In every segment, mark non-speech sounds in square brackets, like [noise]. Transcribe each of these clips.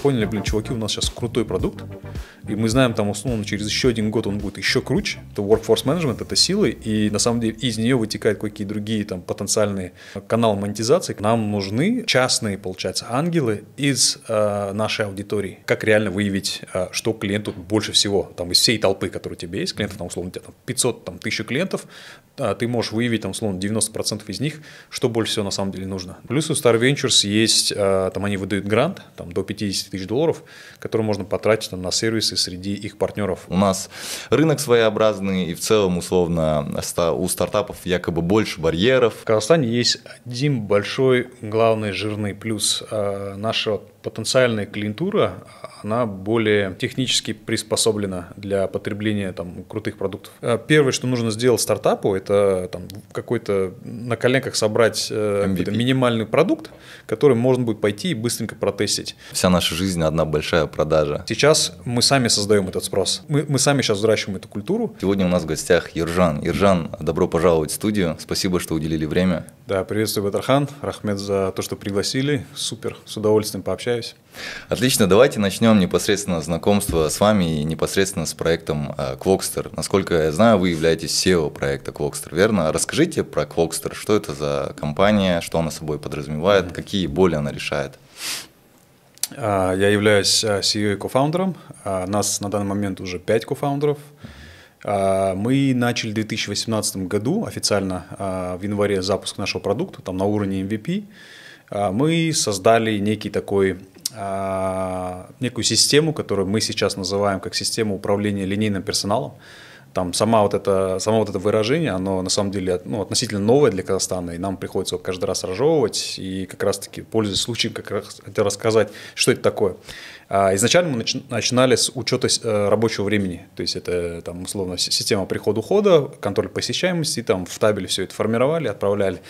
поняли, блин, чуваки, у нас сейчас крутой продукт, и мы знаем, там, условно, через еще один год он будет еще круче, это workforce management, это силы, и на самом деле из нее вытекают какие то другие там потенциальные каналы монетизации. Нам нужны частные, получается, ангелы из э, нашей аудитории. Как реально выявить, э, что клиенту больше всего, там, из всей толпы, которая у тебя есть, клиентов, там, условно, у тебя там 500, там, 1000 клиентов, э, ты можешь выявить, там, условно, 90% из них, что больше всего на самом деле нужно. Плюс у Star Ventures есть, э, там, они выдают грант, там, до 50 200 тысяч долларов, которые можно потратить там, на сервисы среди их партнеров. У нас рынок своеобразный, и в целом, условно, у стартапов якобы больше барьеров. В Казахстане есть один большой, главный, жирный плюс а, нашего потенциальная клиентура, она более технически приспособлена для потребления там, крутых продуктов. Э, первое, что нужно сделать стартапу, это там, какой-то на коленках собрать э, минимальный продукт, который можно будет пойти и быстренько протестить. Вся наша жизнь одна большая продажа. Сейчас мы сами создаем этот спрос. Мы, мы сами сейчас взращиваем эту культуру. Сегодня у нас в гостях Ержан. Ержан, добро пожаловать в студию. Спасибо, что уделили время. Да, приветствую, Батархан. Рахмет за то, что пригласили. Супер, с удовольствием пообщаюсь. Отлично, давайте начнем непосредственно знакомство с вами и непосредственно с проектом э, Квокстер. Насколько я знаю, вы являетесь SEO проекта Квокстер, верно? Расскажите про Квокстер, что это за компания, что она собой подразумевает, mm-hmm. какие боли она решает. А, я являюсь CEO э, и кофаундером. А, нас на данный момент уже 5 кофаундеров. mm а, мы начали в 2018 году официально а, в январе запуск нашего продукта, там на уровне MVP. А, мы создали некий такой, некую систему, которую мы сейчас называем как систему управления линейным персоналом. Там сама вот это, само вот это выражение, оно на самом деле ну, относительно новое для Казахстана, и нам приходится его каждый раз разжевывать, и как раз-таки, пользуясь случаем, как раз хотел рассказать, что это такое. А, изначально мы начинали с учета э, рабочего времени, то есть это там условно система прихода-ухода, контроль посещаемости, там в табеле все это формировали, отправляли.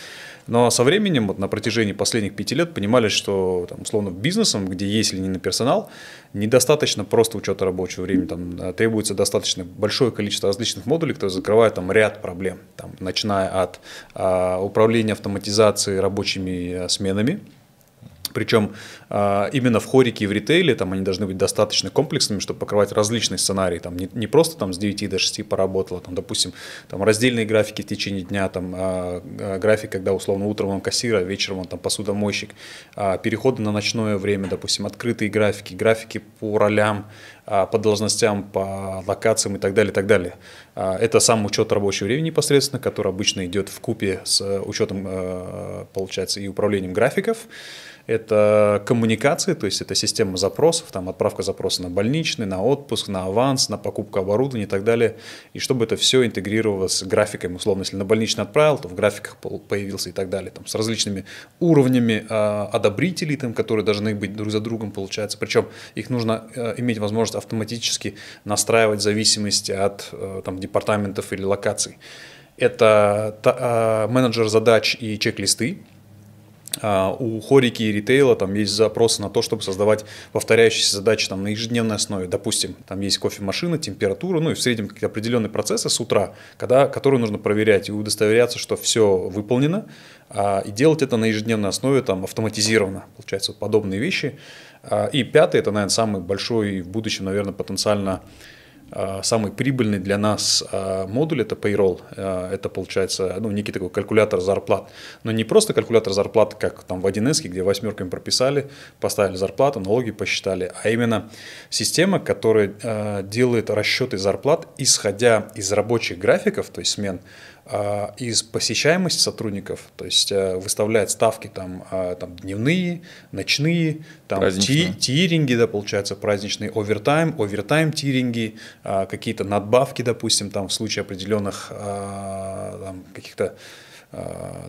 Но со временем, вот на протяжении последних пяти лет понимали, что там, условно бизнесом, где если не на персонал, недостаточно просто учета рабочего времени, там э, требуется достаточно большое количество различных модулей, которые закрывают там ряд проблем, там, начиная от а, управления автоматизацией рабочими э, сменами, причем а, именно в хорике и в ритейле там они должны быть достаточно комплексными, чтобы покрывать различные сценарии. Там не, не просто там с 9 до 6 поработала, там, допустим, там раздельные графики в течение дня, там а, а, график, когда условно утром он кассир, а вечером он там посудомойщик, переходы на ночное время, допустим, открытые графики, графики по ролям, по должностям, по локациям и так далее, и так далее. Это сам учет рабочего времени непосредственно, который обычно идет в купе с э, учетом, э, получается, и управлением графиков это коммуникации, то есть это система запросов, там отправка запроса на больничный, на отпуск, на аванс, на покупку оборудования и так далее, и чтобы это все интегрировалось с графиками, условно, если на больничный отправил, то в графиках появился и так далее, там, с различными уровнями э, одобрителей, там, которые должны быть друг за другом, получается, причем их нужно э, иметь возможность автоматически настраивать в зависимости от э, там, департаментов или локаций. Это та, э, менеджер задач и чек-листы, а, у хорики и ритейла там есть запросы на то, чтобы создавать повторяющиеся задачи там, на ежедневной основе. Допустим, там есть кофемашина, температура, ну и в среднем какие-то определенные процессы с утра, когда, которые нужно проверять и удостоверяться, что все выполнено, а, и делать это на ежедневной основе там, автоматизированно. Получается, вот подобные вещи. А, и пятый, это, наверное, самый большой в будущем, наверное, потенциально а, самый прибыльный для нас а, модуль – это payroll. А, это, получается, ну, некий такой калькулятор зарплат. Но не просто калькулятор зарплат, как там в 1 где восьмерками прописали, поставили зарплату, налоги посчитали, а именно система, которая делает расчеты зарплат, исходя из рабочих графиков, то есть смен, а, из посещаемости сотрудников, то есть э, выставляет ставки там, а, там дневные, ночные, там ти, тиринги, да, получается, праздничные, овертайм, овертайм тиринги, а, какие-то надбавки, допустим, там в случае определенных каких-то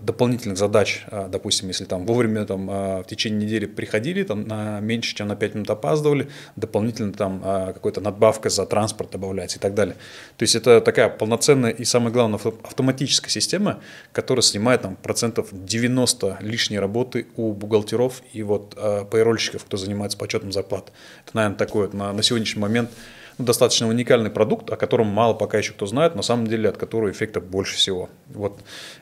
дополнительных задач, допустим, если там вовремя там, в течение недели приходили, там на меньше, чем на 5 минут опаздывали, дополнительно там какая-то надбавка за транспорт добавляется и так далее. То есть это такая полноценная и самое главное автоматическая автоматическая система, которая снимает там процентов 90 лишней работы у бухгалтеров и вот э, кто занимается подсчетом зарплат. Это, наверное, такой на, на сегодняшний момент ну, достаточно уникальный продукт, о котором мало пока еще кто знает, на самом деле от которого эффекта больше всего. Вот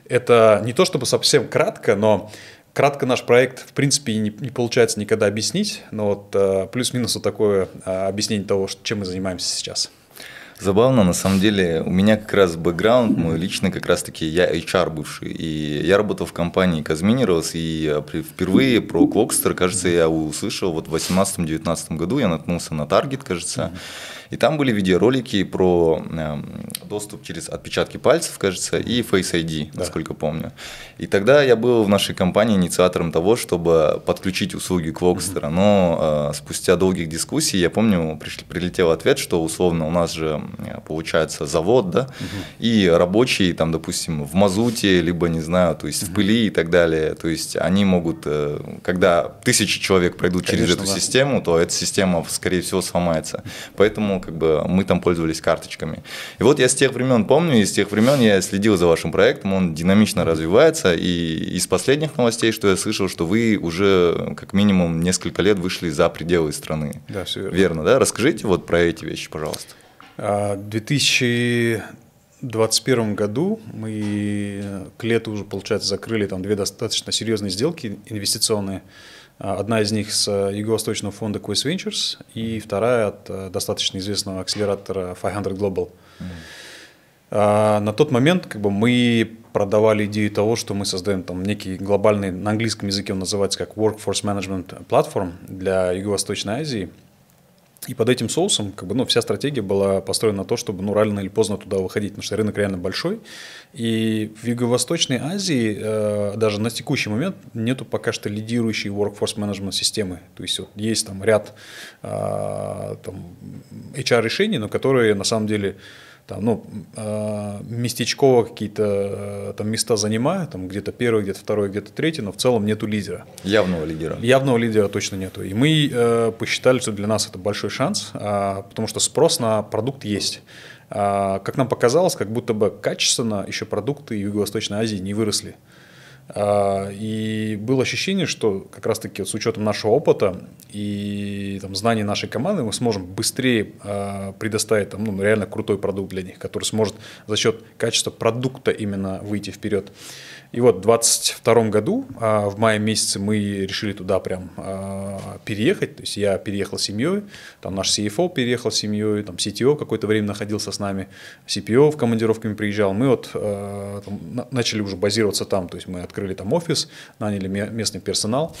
это не то чтобы совсем кратко, но Кратко наш проект, в принципе, не, не получается никогда объяснить, но вот э, плюс-минус вот такое э, объяснение того, чем мы занимаемся сейчас. Забавно, на самом деле, у меня как раз бэкграунд мой личный, как раз-таки я HR бывший, и я работал в компании Казминерос, и а, впервые про Клокстер, кажется, я услышал вот в 18-19 году, я наткнулся на Таргет, кажется, и там были видеоролики про эм, доступ через отпечатки пальцев, кажется, и Face ID, да. насколько помню. И тогда я был в нашей компании инициатором того, чтобы подключить услуги Клокстера, но а, спустя долгих дискуссий, я помню, пришли, прилетел ответ, что условно у нас же Э, получается, завод, да, угу. и рабочие там, допустим, в мазуте, либо, не знаю, то есть угу. в пыли и так далее, то есть они могут, э, когда тысячи человек пройдут Конечно, через эту да. систему, то эта система, скорее всего, сломается. Поэтому, как бы, мы там пользовались карточками. И вот я с тех времен помню, и с тех времен я следил за вашим проектом, он динамично развивается, и из последних новостей, что я слышал, что вы уже как минимум несколько лет вышли за пределы страны. Да, все верно. Верно, да? Расскажите вот про эти вещи, пожалуйста. А, в 2021 году мы к лету уже, получается, закрыли там две достаточно серьезные сделки инвестиционные. А, одна из них с э, Юго-Восточного фонда Quest Ventures и вторая от э, достаточно известного акселератора 500 Global. А, на тот момент как бы, мы продавали идею того, что мы создаем там некий глобальный, на английском языке он называется как Workforce Management Platform для Юго-Восточной Азии – и под этим соусом как бы, ну, вся стратегия была построена на то, чтобы ну, рано или поздно туда выходить, потому что рынок реально большой. И в Юго-Восточной Азии э, даже на текущий момент нету пока что лидирующей workforce management системы. То есть вот, есть там ряд э, там, HR-решений, но которые на самом деле там, ну, а, местечково какие-то э, там места занимаю, там где-то первый, где-то второй, где-то третий, но в целом нету лидера. Явного лидера. Явного лидера точно нету. И мы э, посчитали, что для нас это большой шанс, э, потому что спрос на продукт есть. Э, как нам показалось, как будто бы качественно еще продукты Юго-Восточной Азии не выросли. А, и было ощущение, что как раз-таки с учетом нашего опыта и там, знаний нашей команды мы сможем быстрее а, предоставить там, ну, реально крутой продукт для них, который сможет за счет качества продукта именно выйти вперед. И вот в 22 году, а, в мае месяце, мы решили туда прям а, переехать. То есть я переехал с семьей, там наш CFO переехал с семьей, там CTO какое-то время находился с нами, CPO в командировками приезжал. Мы вот а, там, начали уже базироваться там, то есть мы открыли там офис, наняли местный персонал.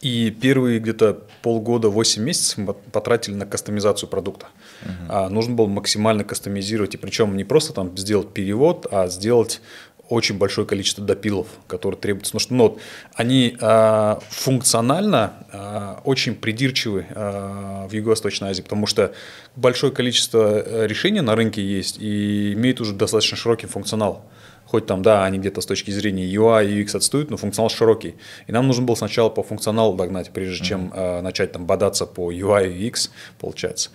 И первые где-то полгода, 8 месяцев мы потратили на кастомизацию продукта. Uh-huh. А, нужно было максимально кастомизировать. И причем не просто там сделать перевод, а сделать очень большое количество допилов, которые требуются. Потому что ну, вот, они э, функционально э, очень придирчивы э, в Юго-Восточной Азии, потому что большое количество э, решений на рынке есть и имеют уже достаточно широкий функционал. Хоть там, да, они где-то с точки зрения UI и UX отстают, но функционал широкий. И нам нужно было сначала по функционалу догнать, прежде mm-hmm. чем э, начать там бодаться по UI и UX, получается.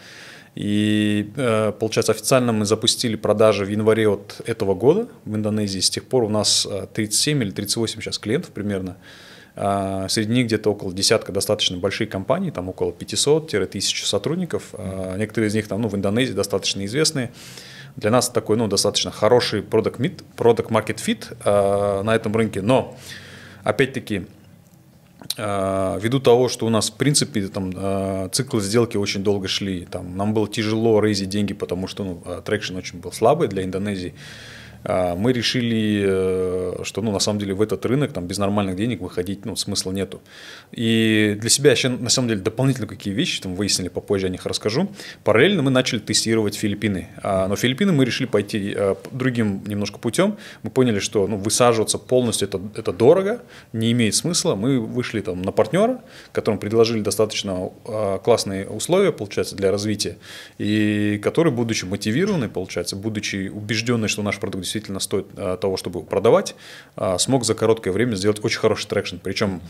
И э, получается официально мы запустили продажи в январе вот этого года в Индонезии. С тех пор у нас 37 э, или 38 сейчас клиентов примерно. А, среди них где-то около десятка достаточно большие компании, там около 500-1000 сотрудников. А, некоторые из них там, ну, в Индонезии достаточно известные. Для нас такой, ну, достаточно хороший product, meet, product market fit э, на этом рынке. Но, опять-таки, а, ввиду того, что у нас, в принципе, там, а, циклы сделки очень долго шли, там, нам было тяжело рейзить деньги, потому что ну, трекшн а, очень был слабый для Индонезии, а, мы решили, э, что ну, на самом деле в этот рынок там, без нормальных денег выходить ну, смысла нету. И для себя еще на самом деле дополнительно какие вещи там выяснили, попозже о них расскажу. Параллельно мы начали тестировать Филиппины. А, но Филиппины мы решили пойти э, другим немножко путем. Мы поняли, что ну, высаживаться полностью это, это дорого, не имеет смысла. Мы вышли там, на партнера, которому предложили достаточно а, классные условия, получается, для развития, и который, будучи мотивированный, получается, будучи убежденный, что наш продукт действительно стоит э, того, чтобы продавать, э, смог за короткое время сделать очень хороший трекшн. Причем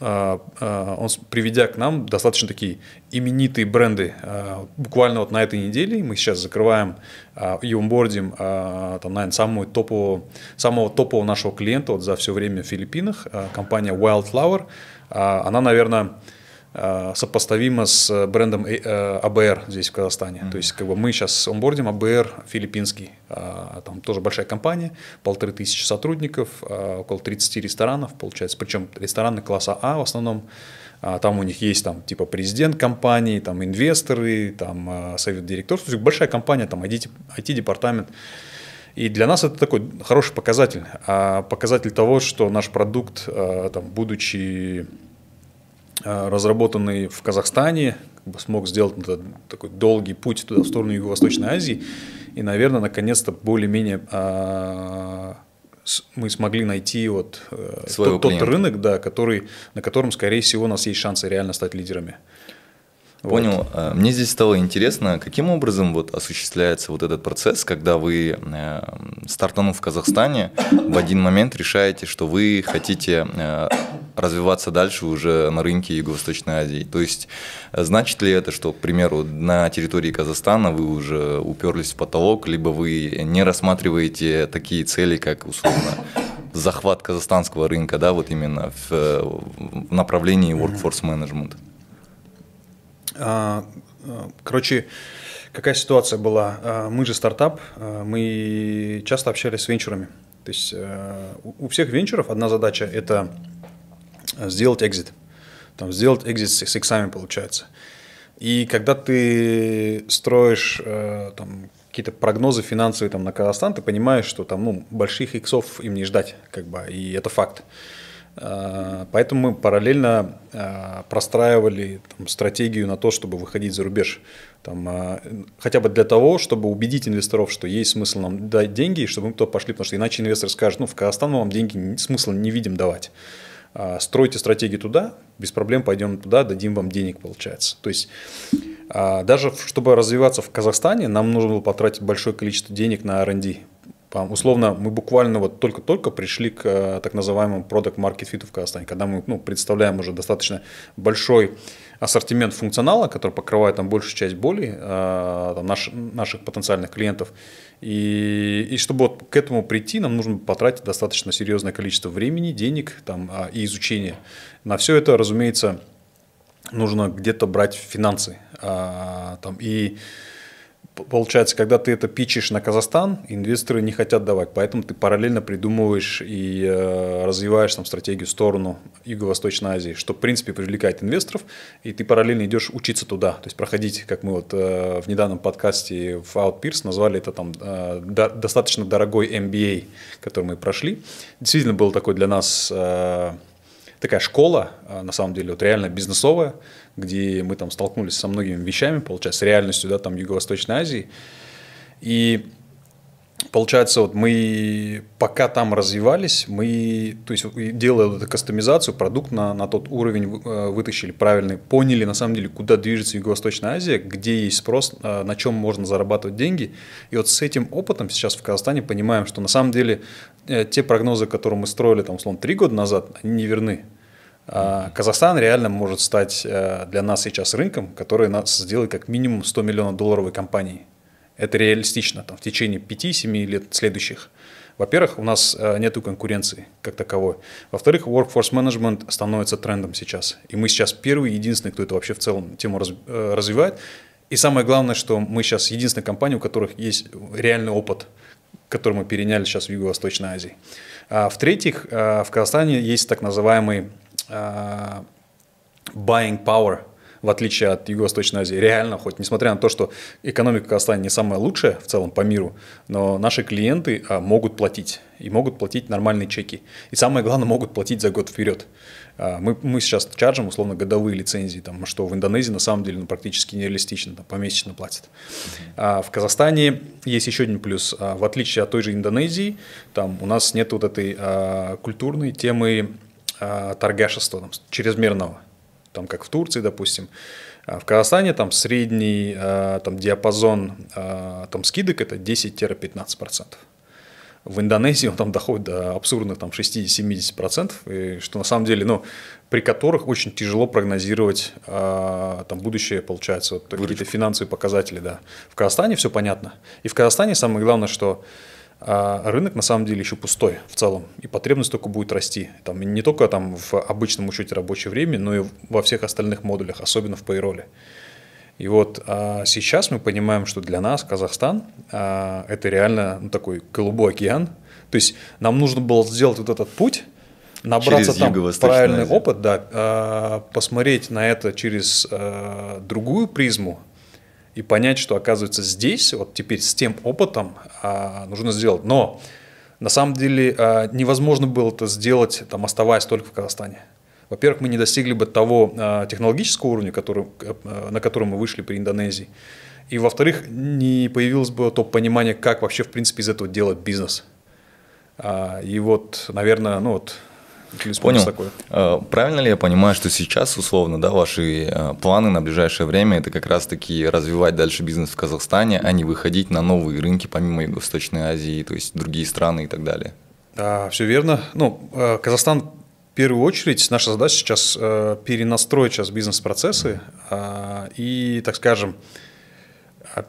э, он приведя к нам достаточно такие именитые бренды. Буквально вот на этой неделе мы сейчас закрываем и онбордим, там, наверное, самую топового, самого топового нашего клиента вот за все время в Филиппинах, компания Wildflower. Она, наверное, Э, сопоставимо с брендом АБР э, а здесь в Казахстане. Mm-hmm. То есть как бы мы сейчас онбордим АБР филиппинский, э, там тоже большая компания, полторы тысячи сотрудников, около 30 ресторанов получается, причем рестораны класса А в основном, а, там у них есть там типа президент компании, там инвесторы, там совет директоров, то есть большая компания, там IT-департамент. и для нас это такой хороший показатель, а, показатель того, что наш продукт, там, будучи а, разработанный в Казахстане, как бы смог сделать этот, такой долгий путь туда, в сторону Юго-Восточной Азии. И, наверное, наконец-то более-менее а, мы смогли найти вот, э, тот, тот рынок, да, который, на котором, скорее всего, у нас есть шансы реально стать лидерами. Понял. Вот. Э, мне здесь стало интересно, каким образом вот осуществляется вот этот процесс, когда вы, э, стартанув в Казахстане, в один момент решаете, что вы хотите э, развиваться дальше уже на рынке Юго-Восточной Азии. То есть, значит ли это, что, к примеру, на территории Казахстана вы уже уперлись в потолок, либо вы не рассматриваете такие цели, как, условно, захват казахстанского рынка, да, вот именно в, в направлении workforce management? А, а, короче, какая ситуация была? А, мы же стартап, мы часто общались с венчурами. То есть у всех венчуров одна задача – это сделать экзит. Там, сделать экзит с иксами получается. И когда ты строишь там, какие-то прогнозы финансовые там, на Казахстан, ты понимаешь, что там ну, больших иксов им не ждать, как бы, и это факт. Э, поэтому мы параллельно э, простраивали там, стратегию на то, чтобы выходить за рубеж. Там, э, хотя бы для того, чтобы убедить инвесторов, что есть смысл нам дать деньги, и чтобы мы туда пошли, потому что иначе инвестор скажет, ну, в Казахстан мы вам деньги смысла не видим давать. Стройте стратегию туда, без проблем пойдем туда, дадим вам денег, получается. То есть даже чтобы развиваться в Казахстане, нам нужно было потратить большое количество денег на R&D, Условно, мы буквально вот только-только пришли к э, так называемому продукт market fit в Казахстане, когда мы ну, представляем уже достаточно большой ассортимент функционала, который покрывает там большую часть боли э, там, наш, наших потенциальных клиентов. И, и чтобы вот к этому прийти, нам нужно потратить достаточно серьезное количество времени, денег там, а, и изучения. На все это, разумеется, нужно где-то брать финансы. А, там, и Получается, когда ты это пичешь на Казахстан, инвесторы не хотят давать, поэтому ты параллельно придумываешь и э, развиваешь там стратегию в сторону Юго-Восточной Азии, что, в принципе, привлекает инвесторов, и ты параллельно идешь учиться туда, то есть проходить, как мы вот э, в недавнем подкасте в Outpeers назвали это там э, до, достаточно дорогой MBA, а, который мы прошли. Действительно был такой для нас э, такая школа, э, на самом деле, вот реально бизнесовая, где мы там столкнулись со многими вещами, получается, с реальностью, да, там Юго-Восточной Азии. И Получается, вот мы пока там развивались, мы, то есть, делая вот эту кастомизацию, продукт на, на тот уровень э, вытащили правильный, поняли, на самом деле, куда движется Юго-Восточная Азия, где есть спрос, э, на чем можно зарабатывать деньги. И вот с этим опытом сейчас в Казахстане понимаем, что на самом деле э, те прогнозы, которые мы строили, там, условно, три года назад, они не верны. А, Казахстан реально может стать э, для нас сейчас рынком, который нас сделает как минимум 100 миллионов долларовой компанией. Это реалистично там, в течение 5-7 лет следующих. Во-первых, у нас э, нет конкуренции как таковой. Во-вторых, workforce management становится трендом сейчас. И мы сейчас первые, единственные, кто это вообще в целом тему э, развивает. И самое главное, что мы сейчас единственная компания, у которых есть реальный опыт, который мы переняли сейчас в Юго-Восточной Азии. А в-третьих, в Казахстане есть так называемый Э, buying power в отличие от Юго-Восточной Азии. Реально, хоть несмотря на то, что экономика Казахстана не самая лучшая в целом по миру, но наши клиенты а, могут платить. И могут платить нормальные чеки. И самое главное, могут платить за год вперед. Э, мы, мы сейчас чаржим, условно, годовые лицензии, там, что в Индонезии на самом деле ну, практически нереалистично, там, помесячно платят. mm А, в Казахстане есть еще один плюс. А в отличие от той же Индонезии, там у нас нет вот этой а, культурной темы а, торгашества там, чрезмерного, там как в Турции, допустим. А, в Казахстане там средний а, там, диапазон а, там, скидок это 10-15%. В Индонезии он там доходит до абсурдных там, 60-70%, и что на самом деле, ну, при которых очень тяжело прогнозировать там, будущее, получается, вот, какие-то финансовые показатели. Да. В Казахстане все понятно. И в Казахстане самое главное, что а рынок на самом деле еще пустой в целом, и потребность только будет расти. Там, не только там, в обычном учете рабочего времени, но и во всех остальных модулях, особенно в payroll. И вот а сейчас мы понимаем, что для нас Казахстан а, это реально ну, такой голубой океан. То есть нам нужно было сделать вот этот путь, набраться там правильный Азию. опыт, да, а, посмотреть на это через а, другую призму, и понять, что оказывается здесь, вот теперь с тем опытом а, нужно сделать. Но на самом деле а, невозможно было это сделать, там, оставаясь только в Казахстане. Во-первых, мы не достигли бы того а, технологического уровня, который, на который мы вышли при Индонезии. И во-вторых, не появилось бы то понимание, как вообще, в принципе, из этого делать бизнес. и вот, наверное, ну вот Понял. Такой. Э, правильно ли я понимаю, что сейчас, условно, да, ваши э, планы на ближайшее время это как раз-таки развивать дальше бизнес в Казахстане, а не выходить на новые рынки помимо Юго-Восточной Азии, то есть другие страны и так далее? Да, все верно. Ну, э, Казахстан в первую очередь наша задача сейчас перенастроить сейчас бизнес-процессы а, и, так скажем,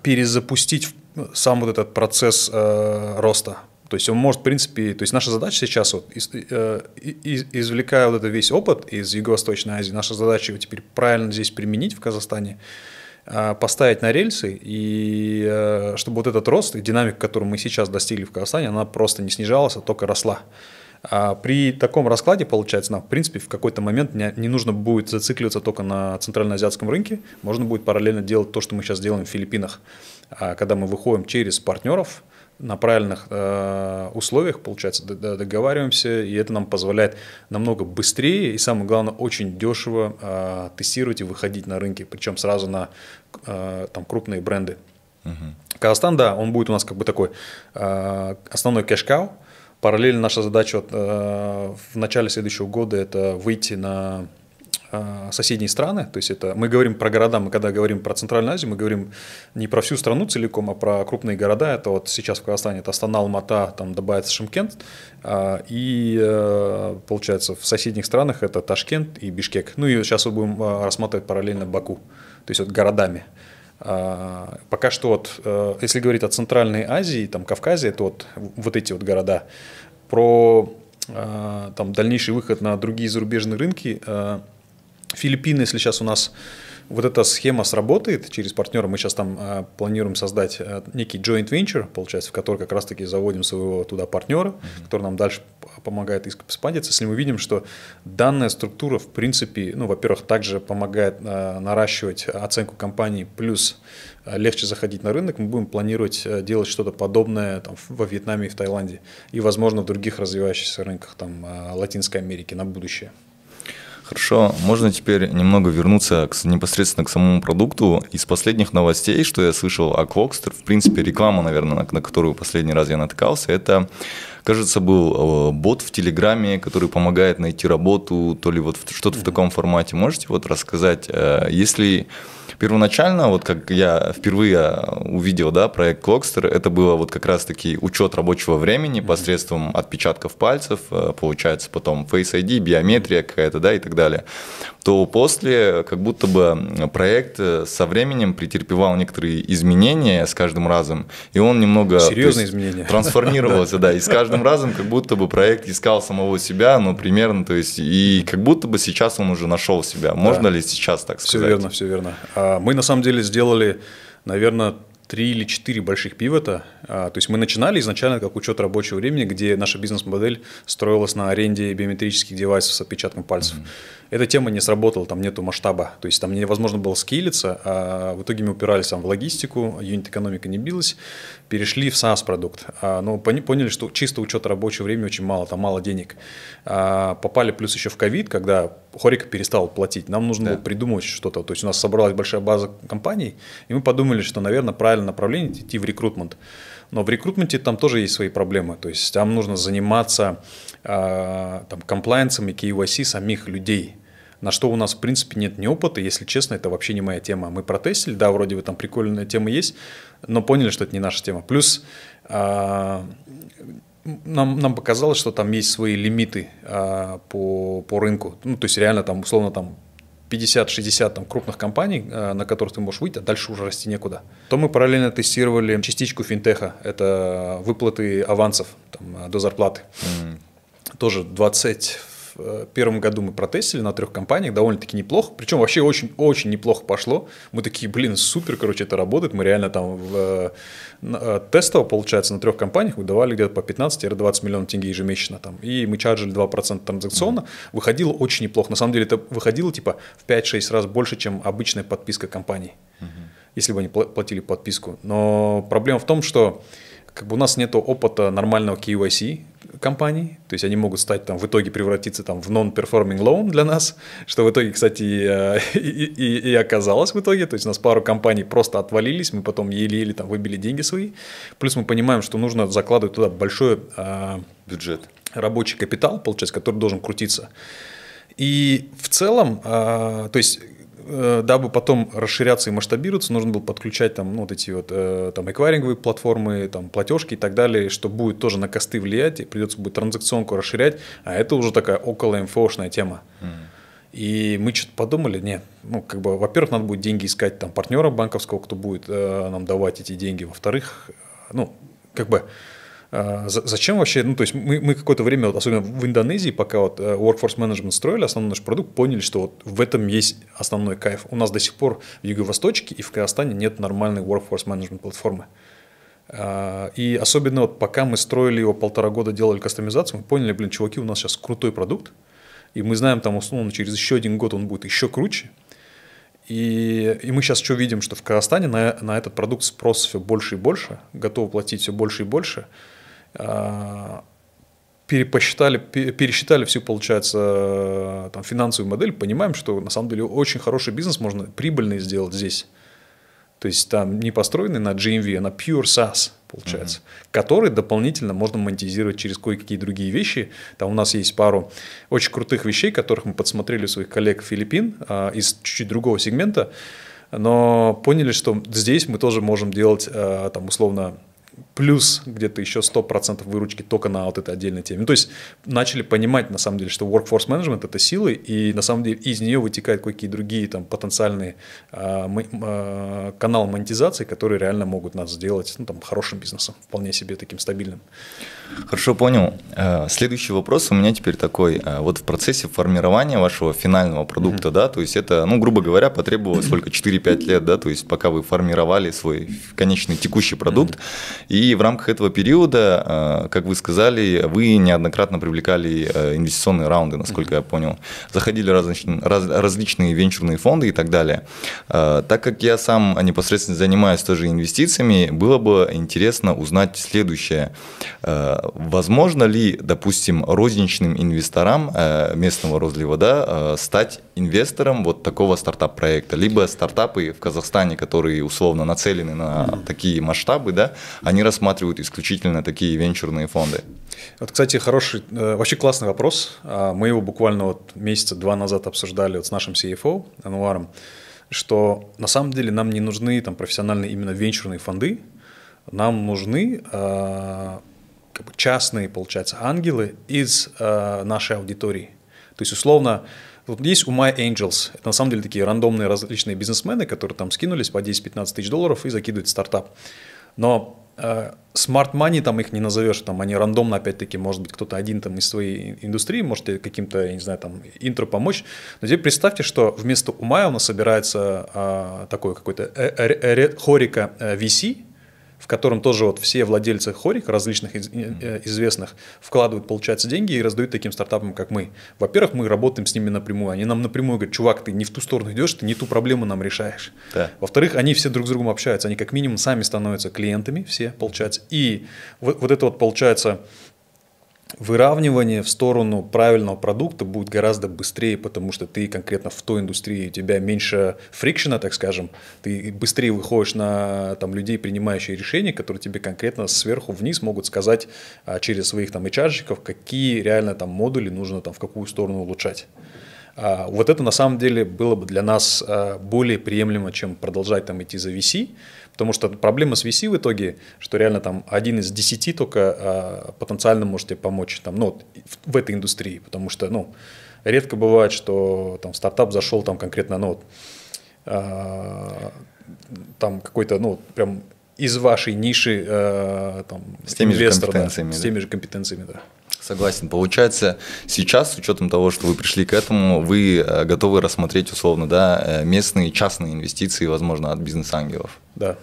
перезапустить сам вот этот процесс роста. То есть он может, в принципе, то есть наша задача сейчас, вот, из, э, из, извлекая вот этот весь опыт из Юго-Восточной Азии, наша задача его теперь правильно здесь применить в Казахстане, а, поставить на рельсы, и э, чтобы вот этот рост и динамика, которую мы сейчас достигли в Казахстане, она просто не снижалась, а только росла. А при таком раскладе, получается, нам, в принципе, в какой-то момент не, не нужно будет зацикливаться только на центральноазиатском рынке, можно будет параллельно делать то, что мы сейчас делаем в Филиппинах, а, когда мы выходим через партнеров, на правильных э, условиях, получается, договариваемся, и это нам позволяет намного быстрее и, самое главное, очень дешево э, тестировать и выходить на рынки, причем сразу на э, там, крупные бренды. Угу. Казахстан, да, он будет у нас как бы такой э, основной кэшкау. Параллельно наша задача вот, э, в начале следующего года – это выйти на Э, соседние страны, то есть это мы говорим про города, мы когда говорим про Центральную Азию, мы говорим не про всю страну целиком, а про крупные города, это вот сейчас в Казахстане это Астана, Алмата, там добавится Шимкент, а, и э, получается в соседних странах это Ташкент и Бишкек, ну и сейчас мы будем э, рассматривать параллельно Баку, то есть вот городами. А, пока что вот, если говорить о Центральной Азии, там Кавказе, это вот, вот эти вот города. Про там дальнейший выход на другие зарубежные рынки – Филиппины, если сейчас у нас вот эта схема сработает через партнера, мы сейчас там э, планируем создать э, некий joint venture, получается, в который как раз-таки заводим своего туда партнера, mm-hmm. который нам дальше помогает экспандиться. Если мы видим, что данная структура, в принципе, ну, во-первых, также помогает э, наращивать оценку компании, плюс э, легче заходить на рынок, мы будем планировать э, делать что-то подобное там, во Вьетнаме и в Таиланде, и, возможно, в других развивающихся рынках там, э, Латинской Америки на будущее. Хорошо, можно теперь немного вернуться к, непосредственно к самому продукту. Из последних новостей, что я слышал о Клокстер, в принципе, реклама, наверное, на, на которую последний раз я натыкался, это кажется, был э, бот в Телеграме, который помогает найти работу, то ли вот что-то в таком формате. Можете вот рассказать, э, если Первоначально, вот как я впервые увидел да, проект Clockster, это было вот как раз-таки учет рабочего времени посредством отпечатков пальцев, э, получается потом Face ID, биометрия какая-то, да, и так далее то после как будто бы проект э, со временем претерпевал некоторые изменения с каждым разом, и он немного Серьезные есть, изменения. трансформировался, [laughs] да, и с каждым разом как будто бы проект искал самого себя, ну, примерно, то есть, и как будто бы сейчас он уже нашел себя. Можно ли сейчас так сказать? Все верно, все верно. А мы, на самом деле, сделали, наверное, три или четыре больших пивота – а, то есть мы начинали изначально как учет рабочего времени, где наша бизнес-модель строилась на аренде биометрических девайсов с отпечатком пальцев. Mm-hmm. Эта тема не сработала, там нету масштаба, то есть там невозможно было скейлиться, а в итоге мы упирались там в логистику, юнит-экономика не билась, перешли в SaaS-продукт, а, но поняли, что чисто учет рабочего времени очень мало, там мало денег. А, попали плюс еще в ковид, когда Хорика перестал платить, нам нужно да. было придумать что-то, то есть у нас собралась большая база компаний, и мы подумали, что, наверное, правильное направление идти в рекрутмент. Но в рекрутменте там тоже есть свои проблемы. То есть там нужно заниматься э, там, комплайенсом и KYC самих людей на что у нас, в принципе, нет ни опыта, если честно, это вообще не моя тема. Мы протестили, да, вроде бы там прикольная тема есть, но поняли, что это не наша тема. Плюс э, нам, нам показалось, что там есть свои лимиты э, по, по рынку. Ну, то есть реально там, условно, там 50-60 там, крупных компаний, э, на которых ты можешь выйти, а дальше уже расти некуда. То мы параллельно тестировали частичку финтеха, это выплаты авансов там, э, до зарплаты. Mm-hmm. Тоже 20 Э, первом году мы протестили на трех компаниях, довольно-таки неплохо, причем вообще очень-очень неплохо пошло. Мы такие, блин, супер, короче, это работает. Мы реально там в, э, э, тестово, получается, на трех компаниях выдавали где-то по 15-20 миллионов тенге ежемесячно там. И мы чарджили 2% транзакционно. Mm-hmm. Выходило очень неплохо. На самом деле это выходило типа в 5-6 раз больше, чем обычная подписка компаний, mm-hmm. если бы они платили подписку. Но проблема в том, что как бы у нас нет опыта нормального KYC, компаний, то есть они могут стать там в итоге превратиться там в non-performing loan для нас, что в итоге, кстати, э, и, и, и оказалось в итоге, то есть у нас пару компаний просто отвалились, мы потом еле-еле там выбили деньги свои, плюс мы понимаем, что нужно закладывать туда большой э, бюджет, рабочий капитал, получается, который должен крутиться. И в целом, э, то есть Э, дабы потом расширяться и масштабироваться, нужно было подключать там ну, вот эти вот э, там эквайринговые платформы, там платежки и так далее, что будет тоже на косты влиять, и придется будет транзакционку расширять, а это уже такая около МФОшная тема. И мы что-то подумали, нет, ну, как бы, во-первых, надо будет деньги искать там партнера банковского, кто будет э, нам давать эти деньги, во-вторых, ну, как бы а, зачем вообще, ну то есть мы, мы какое-то время, вот, особенно в Индонезии, пока вот э, workforce management строили, основной наш продукт, поняли, что вот в этом есть основной кайф. У нас до сих пор в Юго-Восточке и в Казахстане нет нормальной workforce management платформы. А, и особенно вот пока мы строили его полтора года, делали кастомизацию, мы поняли, блин, чуваки, у нас сейчас крутой продукт, и мы знаем, там, условно, через еще один год он будет еще круче. И, и мы сейчас что видим, что в Казахстане на, на этот продукт спрос все больше и больше, готовы платить все больше и больше – Э, перепосчитали, пересчитали всю, получается, э, там, финансовую модель, понимаем, что на самом деле очень хороший бизнес можно прибыльный сделать здесь. То есть там не построенный на GMV, а на pure SaaS, получается, uh-huh. который дополнительно можно монетизировать через кое-какие другие вещи. Там у нас есть пару очень крутых вещей, которых мы подсмотрели у своих коллег Филиппин э, из чуть-чуть другого сегмента, но поняли, что здесь мы тоже можем делать э, там условно плюс где-то еще 100% выручки только на вот этой отдельной теме. Ну, то есть начали понимать, на самом деле, что workforce management – это силы, и на самом деле из нее вытекают какие-то другие там, потенциальные а, мы, а, каналы монетизации, которые реально могут нас сделать ну, там, хорошим бизнесом, вполне себе таким стабильным. Хорошо, понял. Э, следующий вопрос у меня теперь такой. Э, вот в процессе формирования вашего финального продукта, mm-hmm. да, то есть это, ну, грубо говоря, потребовалось сколько, [clears throat] 4-5 лет, да, то есть пока вы формировали свой конечный текущий продукт, mm-hmm. и в рамках этого периода, а, как вы сказали, вы неоднократно привлекали э, инвестиционные раунды, насколько я понял. Заходили различные, раз, различные венчурные фонды и так далее. А, так как я сам непосредственно занимаюсь тоже инвестициями, было бы интересно узнать следующее. А, возможно ли, допустим, розничным инвесторам э, местного Розливода стать инвестором вот такого стартап-проекта? Либо стартапы в Казахстане, которые условно нацелены на такие масштабы, да, они рассматривают рассматривают исключительно такие венчурные фонды? Вот, кстати, хороший, э, вообще классный вопрос. А, мы его буквально вот месяца два назад обсуждали вот с нашим CFO Ануаром, что на самом деле нам не нужны там профессиональные именно венчурные фонды, нам нужны э, как бы частные, получается, ангелы из э, нашей аудитории. То есть, условно, вот есть у My Angels. Это на самом деле такие рандомные различные бизнесмены, которые там скинулись по 10-15 тысяч долларов и закидывают стартап. Но Э, smart money там их не назовешь, там они рандомно, опять-таки, может быть, кто-то один там из своей индустрии может каким-то, я не знаю, там интро помочь. Но теперь представьте, что вместо ума у нас собирается а, э, такой какой-то э, хорика VC, в котором тоже вот все владельцы хорик различных из, э, известных вкладывают, получается, деньги и раздают таким стартапам, как мы. Во-первых, мы работаем с ними напрямую. Они нам напрямую говорят, чувак, ты не в ту сторону идешь, ты не ту проблему нам решаешь. Да. Во-вторых, они все друг с другом общаются. Они как минимум сами становятся клиентами все, получается. И вот, вот это вот, получается, выравнивание в сторону правильного продукта будет гораздо быстрее, потому что ты конкретно в той индустрии, у тебя меньше фрикшена, так скажем, ты быстрее выходишь на там, людей, принимающие решения, которые тебе конкретно сверху вниз могут сказать а, через своих там hr какие реально там модули нужно там в какую сторону улучшать. А, вот это на самом деле было бы для нас а, более приемлемо, чем продолжать там идти за VC, Потому что проблема с VC в итоге, что реально там один из десяти только а, потенциально можете помочь там, ну, вот, в, в этой индустрии, потому что, ну, редко бывает, что там стартап зашел там конкретно, ну, вот, а, там какой-то, ну, прям из вашей ниши а, там, с теми же компетенциями. Да, с теми же компетенциями, да. Согласен. Получается, сейчас, с учетом того, что вы пришли к этому, вы э, готовы рассмотреть условно да, э, местные частные инвестиции, возможно, от бизнес-ангелов. Да.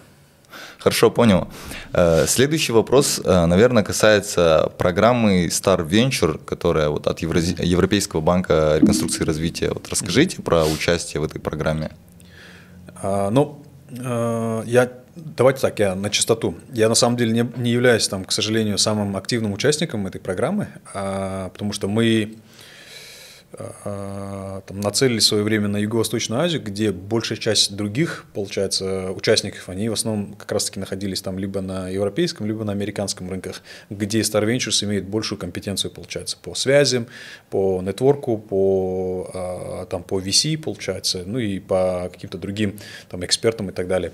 Хорошо, понял. Э, следующий вопрос, э, наверное, касается программы Star Venture, которая вот от Европейского банка реконструкции и развития. Вот расскажите про участие в этой программе. А, ну, э, я давайте так, я на чистоту. Я на самом деле не, не являюсь там, к сожалению, самым активным участником этой программы, а, потому что мы Э, э, там, нацелили свое время на Юго-Восточную Азию, где большая часть других, получается, участников, они в основном как раз-таки находились там либо на европейском, либо на американском рынках, где Star Ventures имеет большую компетенцию, получается, по связям, по нетворку, по, э, там, по VC, получается, ну и по каким-то другим там, экспертам и так далее.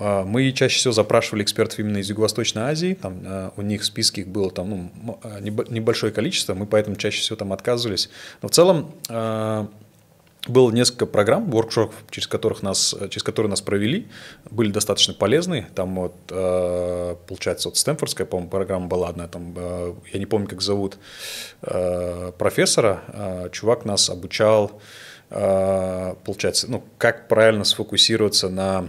А, мы чаще всего запрашивали экспертов именно из Юго-Восточной Азии, там а, у них в списке их было там ну, а, небольшое количество, мы поэтому чаще всего там отказывались. Но в целом было несколько программ, воркшопов, через, которых нас, через которые нас провели, были достаточно полезны. Там вот, получается, вот Стэнфордская, по-моему, программа была одна, там, я не помню, как зовут профессора, чувак нас обучал, получается, ну, как правильно сфокусироваться на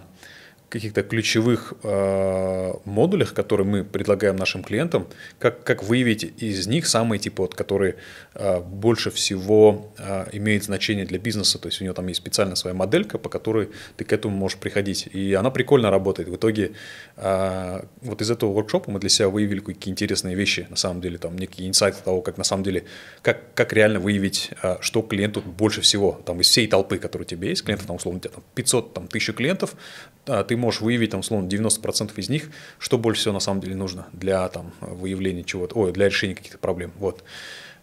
каких-то ключевых э, модулях, которые мы предлагаем нашим клиентам, как, как выявить из них самые типа, вот, которые Э, больше всего э, имеет значение для бизнеса. То есть у него там есть специальная своя моделька, по которой ты к этому можешь приходить. И она прикольно работает. В итоге э, вот из этого воркшопа мы для себя выявили какие интересные вещи, на самом деле, там некие инсайты того, как на самом деле, как, как реально выявить, что клиенту больше всего, там из всей толпы, которая у тебя есть, клиентов, там условно, у тебя там 500, там 1000 клиентов, ты можешь выявить там условно 90% из них, что больше всего на самом деле нужно для там выявления чего-то, ой, для решения каких-то проблем. Вот.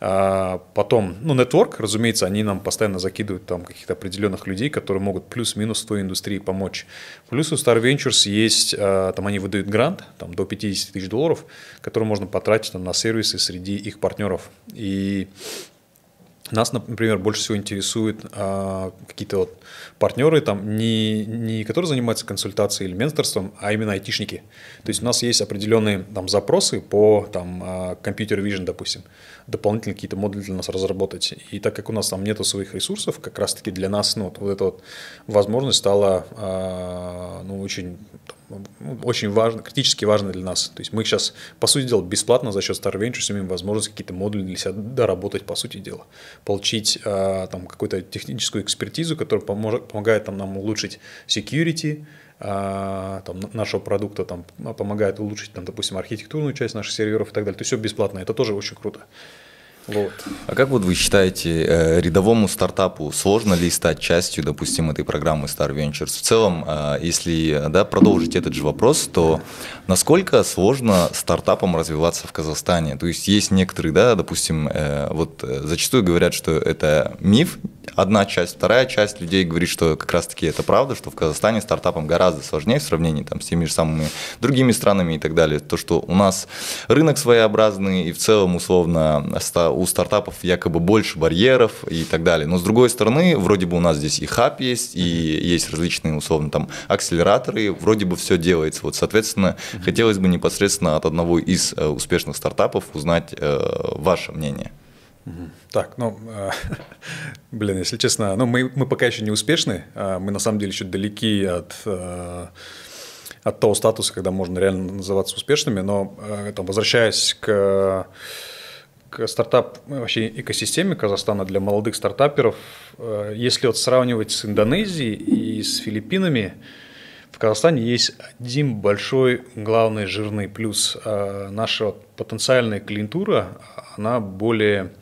А, потом, ну, нетворк, разумеется, они нам постоянно закидывают там каких-то определенных людей, которые могут плюс-минус в той индустрии помочь. Плюс у Star Ventures есть, а, там они выдают грант, там до 50 тысяч долларов, который можно потратить там, на сервисы среди их партнеров. И нас, например, больше всего интересуют а, какие-то вот партнеры, там, не, не которые занимаются консультацией или менторством, а именно айтишники. То есть у нас есть определенные там, запросы по там, Computer а, Vision, допустим. Дополнительно какие-то модули для нас разработать. И так как у нас там нету своих ресурсов, как раз-таки для нас ну, вот, вот эта вот возможность стала а, ну, очень ну, очень важно, критически важно для нас. То есть мы сейчас, по сути дела, бесплатно за счет Star Ventures имеем возможность какие-то модули для себя доработать, по сути дела. Получить а, там какую-то техническую экспертизу, которая поможет, помогает там, нам улучшить security, а, там, нашего продукта, там, помогает улучшить, там, допустим, архитектурную часть наших серверов и так далее. То есть все бесплатно, это тоже очень круто. Вот. А как вот вы считаете, э, рядовому стартапу сложно ли стать частью, допустим, этой программы Star Ventures? В целом, э, если да, продолжить этот же вопрос, то насколько сложно стартапам развиваться в Казахстане? То есть есть некоторые, да, допустим, э, вот зачастую говорят, что это миф, одна часть, вторая часть людей говорит, что как раз-таки это правда, что в Казахстане стартапам гораздо сложнее в сравнении там, с теми же самыми другими странами и так далее. То, что у нас рынок своеобразный, и в целом, условно, у стартапов якобы больше барьеров и так далее. Но с другой стороны, вроде бы у нас здесь и хаб есть, и есть различные, условно, там, акселераторы, вроде бы все делается. Вот, соответственно, хотелось бы непосредственно от одного из э, успешных стартапов узнать э, ваше мнение. Так, ну, э, [laughs] блин, если честно, ну, мы, мы пока еще не успешны, э, мы на самом деле еще далеки от, э, от того статуса, когда можно реально называться успешными, но э, там, возвращаясь к, к стартап, э, вообще экосистеме Казахстана для молодых стартаперов, э, если вот сравнивать с Индонезией и с Филиппинами, в Казахстане есть один большой главный жирный плюс. Э, наша потенциальная клиентура, она более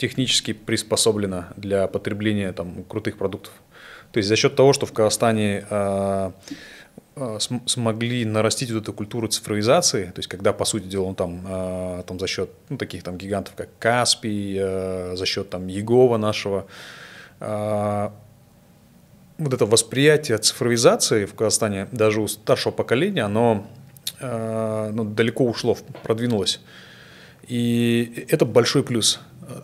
технически приспособлена для потребления там, крутых продуктов. То есть за счет того, что в Казахстане э, смогли нарастить вот эту культуру цифровизации, то есть когда, по сути дела, он там, э, там за счет ну, таких там гигантов, как Каспий, э, за счет там Егова нашего, э, вот это восприятие цифровизации в Казахстане даже у старшего поколения, оно э, ну, далеко ушло, продвинулось. И это большой плюс.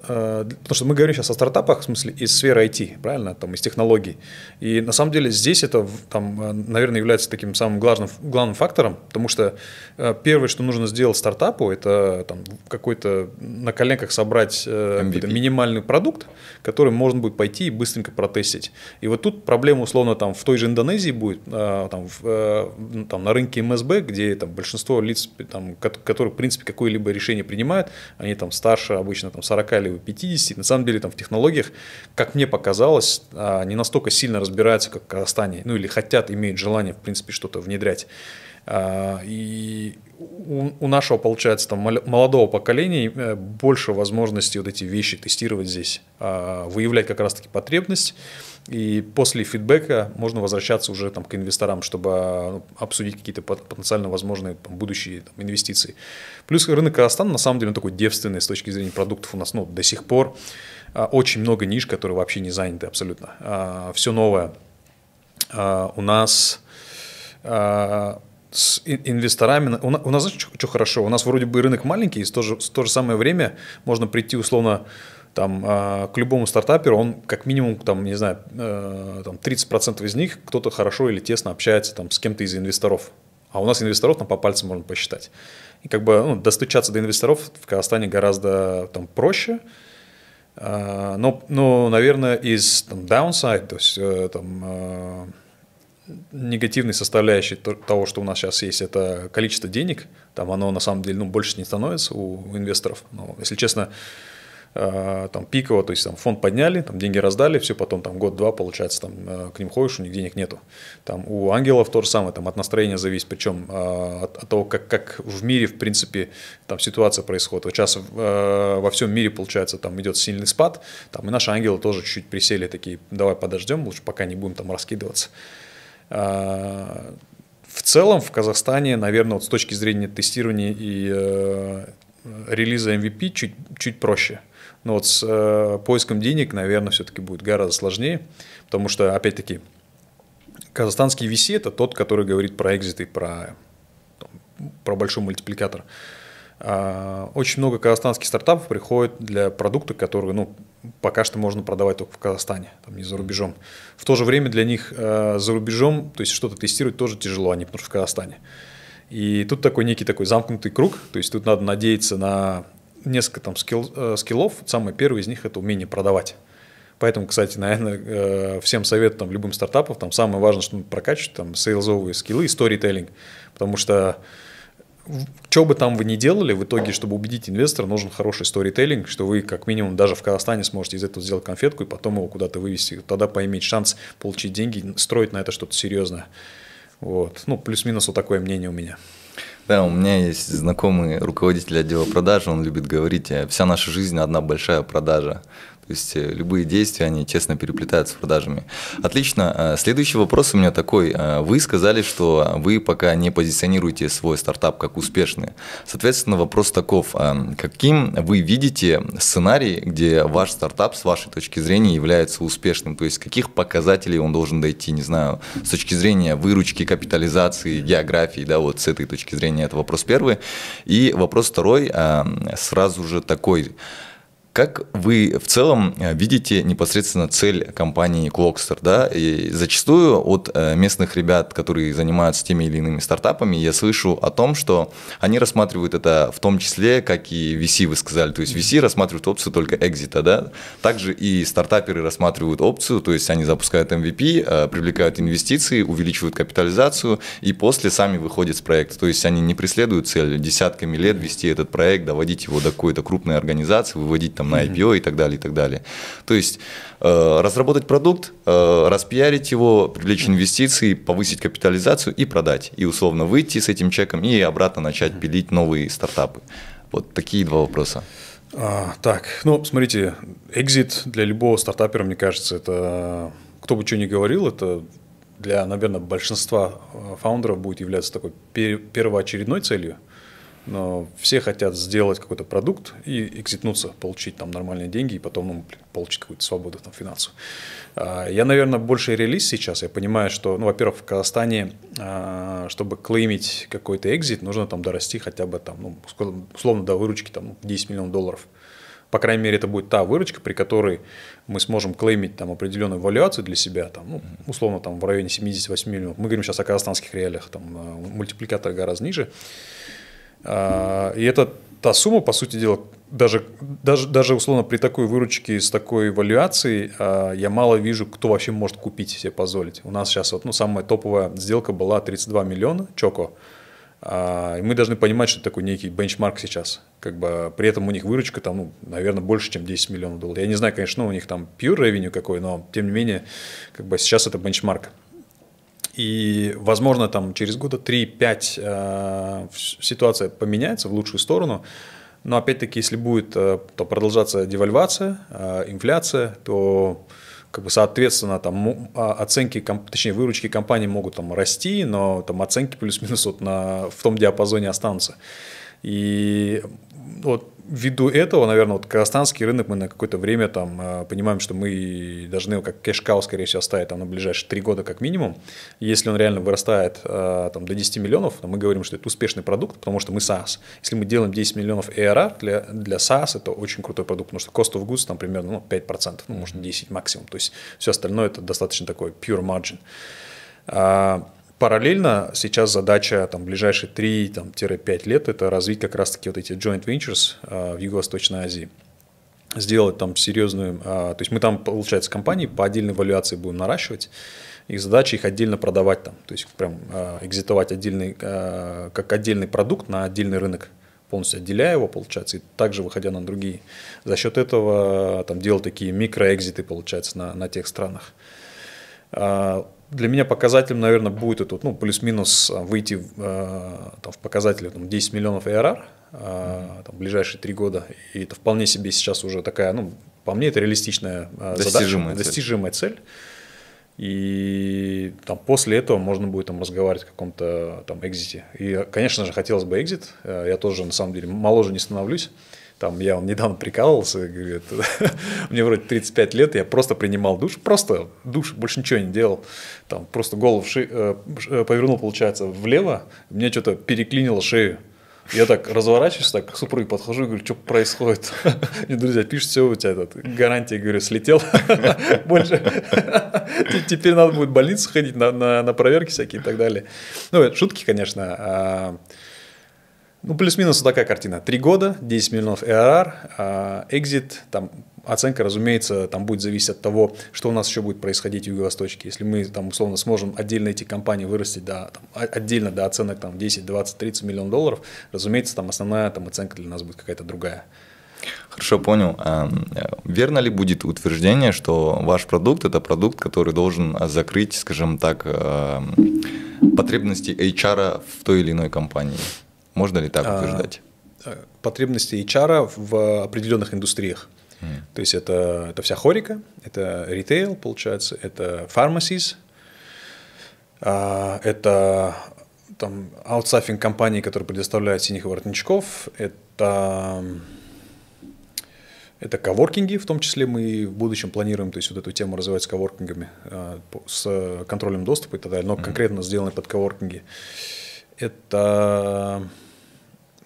Э, потому что мы говорим сейчас о стартапах, в смысле, из сферы IT, правильно, там, из технологий. И на самом деле здесь это, там, э, наверное, является таким самым главным, главным фактором, потому что э, первое, что нужно сделать стартапу, это там, какой-то на коленках собрать минимальный продукт, который можно будет пойти и быстренько протестить. И вот тут проблема, условно, там, в той же Индонезии будет, там, в, ну, там, на рынке МСБ, где там, большинство лиц, там, которые, в принципе, какое-либо решение принимают, они там старше обычно там, 40 лет или 50. На самом деле там в технологиях, как мне показалось, а, не настолько сильно разбираются, как в Казахстане, ну или хотят, имеют желание, в принципе, что-то внедрять. А, и у нашего, получается, там, молодого поколения э, больше возможностей вот эти вещи тестировать здесь, а, выявлять как раз-таки потребность, и после фидбэка можно возвращаться уже там, к инвесторам, чтобы ну, обсудить какие-то потенциально возможные там, будущие там, инвестиции. Плюс рынок Казахстана на самом деле такой девственный с точки зрения продуктов у нас ну, до сих пор. А, очень много ниш, которые вообще не заняты абсолютно. А, Все новое. А, у нас с инвесторами. У нас, у что, что хорошо? У нас вроде бы рынок маленький, и в то же, в то же самое время можно прийти условно там, а, к любому стартаперу, он как минимум, там, не знаю, э, там 30% из них кто-то хорошо или тесно общается там, с кем-то из инвесторов. А у нас инвесторов там по пальцам можно посчитать. И как бы ну, достучаться до инвесторов в Казахстане гораздо там, проще. А, но, но, наверное, из там, downside, то есть э, там, э, негативной составляющей того, что у нас сейчас есть, это количество денег. Там оно на самом деле ну, больше не становится у инвесторов. Но, если честно, Э, там пиково, то есть там фонд подняли, там деньги раздали, все потом там год-два получается, там э, к ним ходишь, у них денег нету. Там у ангелов то же самое, там от настроения зависит, причем э, от, от того, как, как в мире, в принципе, там ситуация происходит. Вот сейчас во всем мире, получается, там идет сильный спад, там и наши ангелы тоже чуть-чуть присели такие, давай подождем, лучше пока не будем там раскидываться. В целом в Казахстане, наверное, вот с точки зрения тестирования и э, релиза MVP чуть, чуть проще. Но ну, вот с э, поиском денег, наверное, все-таки будет гораздо сложнее, потому что, опять-таки, казахстанский VC – это тот, который говорит про экзиты, про, про большой мультипликатор. А, очень много казахстанских стартапов приходит для продукта, который ну, пока что можно продавать только в Казахстане, там, не за рубежом. В то же время для них э, за рубежом, то есть что-то тестировать тоже тяжело, они а потому что в Казахстане. И тут такой некий такой замкнутый круг, то есть тут надо надеяться на несколько там скилл, э, скиллов. Самый первый из них – это умение продавать. Поэтому, кстати, наверное, э, всем советую там, любым стартапам, там самое важное, что нужно прокачивать, там, сейлзовые скиллы и сторителлинг. Потому что что бы там вы ни делали, в итоге, чтобы убедить инвестора, нужен хороший сторителлинг, что вы как минимум даже в Казахстане сможете из этого сделать конфетку и потом его куда-то вывести. Тогда поиметь шанс получить деньги, строить на это что-то серьезное. Вот. Ну, плюс-минус вот такое мнение у меня. Да, у меня есть знакомый руководитель отдела продаж, он любит говорить, «Э, вся наша жизнь одна большая продажа. То есть э, любые действия, они честно переплетаются с продажами. Отлично. А, следующий вопрос у меня такой. А, вы сказали, что вы пока не позиционируете свой стартап как успешный. Соответственно, вопрос таков. А, каким вы видите сценарий, где ваш стартап с вашей точки зрения является успешным? То есть каких показателей он должен дойти, не знаю, с точки зрения выручки, капитализации, географии, да, вот с этой точки зрения это вопрос первый. И вопрос второй сразу же такой. Как вы в целом э, видите непосредственно цель компании Clockster? Да? И зачастую от э, местных ребят, которые занимаются теми или иными стартапами, я слышу о том, что они рассматривают это в том числе, как и VC, вы сказали. То есть VC рассматривают опцию только экзита. Да? Также и стартаперы рассматривают опцию, то есть они запускают MVP, э, привлекают инвестиции, увеличивают капитализацию и после сами выходят с проекта. То есть они не преследуют цель десятками лет вести этот проект, доводить его до какой-то крупной организации, выводить там там, на IPO и так далее, и так далее. То есть э, разработать продукт, э, распиарить его, привлечь инвестиции, повысить капитализацию и продать. И условно выйти с этим чеком и обратно начать пилить новые стартапы. Вот такие два вопроса. А, так, ну, смотрите, экзит для любого стартапера, мне кажется, это, кто бы что ни говорил, это для, наверное, большинства э, фаундеров будет являться такой первоочередной целью. Но все хотят сделать какой-то продукт и экзитнуться, получить там нормальные деньги и потом ну, получить какую-то свободу там финансов. А, я, наверное, больше релиз сейчас. Я понимаю, что, ну, во-первых, в Казахстане, а, чтобы клеймить какой-то экзит, нужно там дорасти хотя бы там, ну, условно, до выручки там 10 миллионов долларов. По крайней мере, это будет та выручка, при которой мы сможем клеймить там, определенную валюацию для себя, там, ну, условно, там, в районе 78 миллионов. Мы говорим сейчас о казахстанских реалиях, там, а, мультипликатор гораздо ниже. А, и это та сумма, по сути дела, даже, даже, даже условно при такой выручке с такой валюацией а, я мало вижу, кто вообще может купить себе позволить. У нас сейчас вот, ну, самая топовая сделка была 32 миллиона Чоко. А, и мы должны понимать, что это такой некий бенчмарк сейчас. Как бы, при этом у них выручка там, ну, наверное, больше, чем 10 миллионов долларов. Я не знаю, конечно, ну, у них там pure revenue какой, но тем не менее, как бы сейчас это бенчмарк. И, возможно, там через года 3-5 э, ситуация поменяется в лучшую сторону. Но опять-таки, если будет э, то продолжаться девальвация, э, инфляция, то как бы соответственно там а, оценки, точнее выручки компании могут там расти, но там оценки плюс-минус вот на, в том диапазоне останутся. И вот ввиду этого, наверное, вот казахстанский рынок мы на какое-то время там э, понимаем, что мы должны как кэшкау, скорее всего, оставить там на ближайшие три года как минимум. Если он реально вырастает э, там до 10 миллионов, то мы говорим, что это успешный продукт, потому что мы SaaS. Если мы делаем 10 миллионов ARR для, для SaaS, это очень крутой продукт, потому что cost of goods там примерно ну, 5%, ну, может 10 максимум. То есть все остальное это достаточно такой pure margin. А, Параллельно сейчас задача там, ближайшие 3-5 лет – это развить как раз-таки вот эти joint ventures а, в Юго-Восточной Азии сделать там серьезную, а, то есть мы там, получается, компании по отдельной валюации будем наращивать, их задача их отдельно продавать там, то есть прям а, экзитовать отдельный, как отдельный продукт на отдельный рынок, полностью отделяя его, получается, и также выходя на другие. За счет этого там делал такие микроэкзиты, получается, на, на тех странах для меня показателем, наверное, будет этот, ну, плюс-минус а, выйти э, там, в показатели там, 10 миллионов ARR а, там, в ближайшие три года. И это вполне себе сейчас уже такая, ну, по мне, это реалистичная э, достижимая задача, цель. достижимая цель. И там, после этого можно будет там, разговаривать о каком-то там экзите. И, конечно же, хотелось бы экзит. Э, я тоже, на самом деле, моложе не становлюсь. Там я он недавно прикалывался, говорит, [laughs] мне вроде 35 лет, я просто принимал душ, просто душ, больше ничего не делал. Там просто голову ши, э, э, повернул, получается, влево, мне что-то переклинило шею. Я так разворачиваюсь, так к супруге подхожу и говорю, что происходит? Мне [laughs] друзья пишут, все, у тебя этот, гарантия, говорю, слетел. [laughs] Больше. Теперь надо будет в больницу ходить, на, на, на проверки всякие и так далее. Ну, шутки, конечно. А, ну, плюс-минус вот такая картина. Три года, 10 миллионов ARR, а, экзит, там оценка, разумеется, там будет зависеть от того, что у нас еще будет происходить в юго восточке Если мы там условно сможем отдельно эти компании вырастить до, там, отдельно до оценок там, 10, 20, 30 миллионов долларов, разумеется, там основная там, оценка для нас будет какая-то другая. Хорошо, понял. А, верно ли будет утверждение, что ваш продукт – это продукт, который должен закрыть, скажем так, а, потребности HR в той или иной компании? Можно ли так а, утверждать? Э, потребности HR в определенных индустриях. Mm. То есть это, это вся хорика, это ритейл, получается, это pharmacies, а, это там аутсайфинг компании, которые предоставляют синих воротничков, это это коворкинги, в том числе мы в будущем планируем, то есть вот эту тему развивать с коворкингами, а, с контролем доступа и так далее, но конкретно сделаны под коворкинги. Это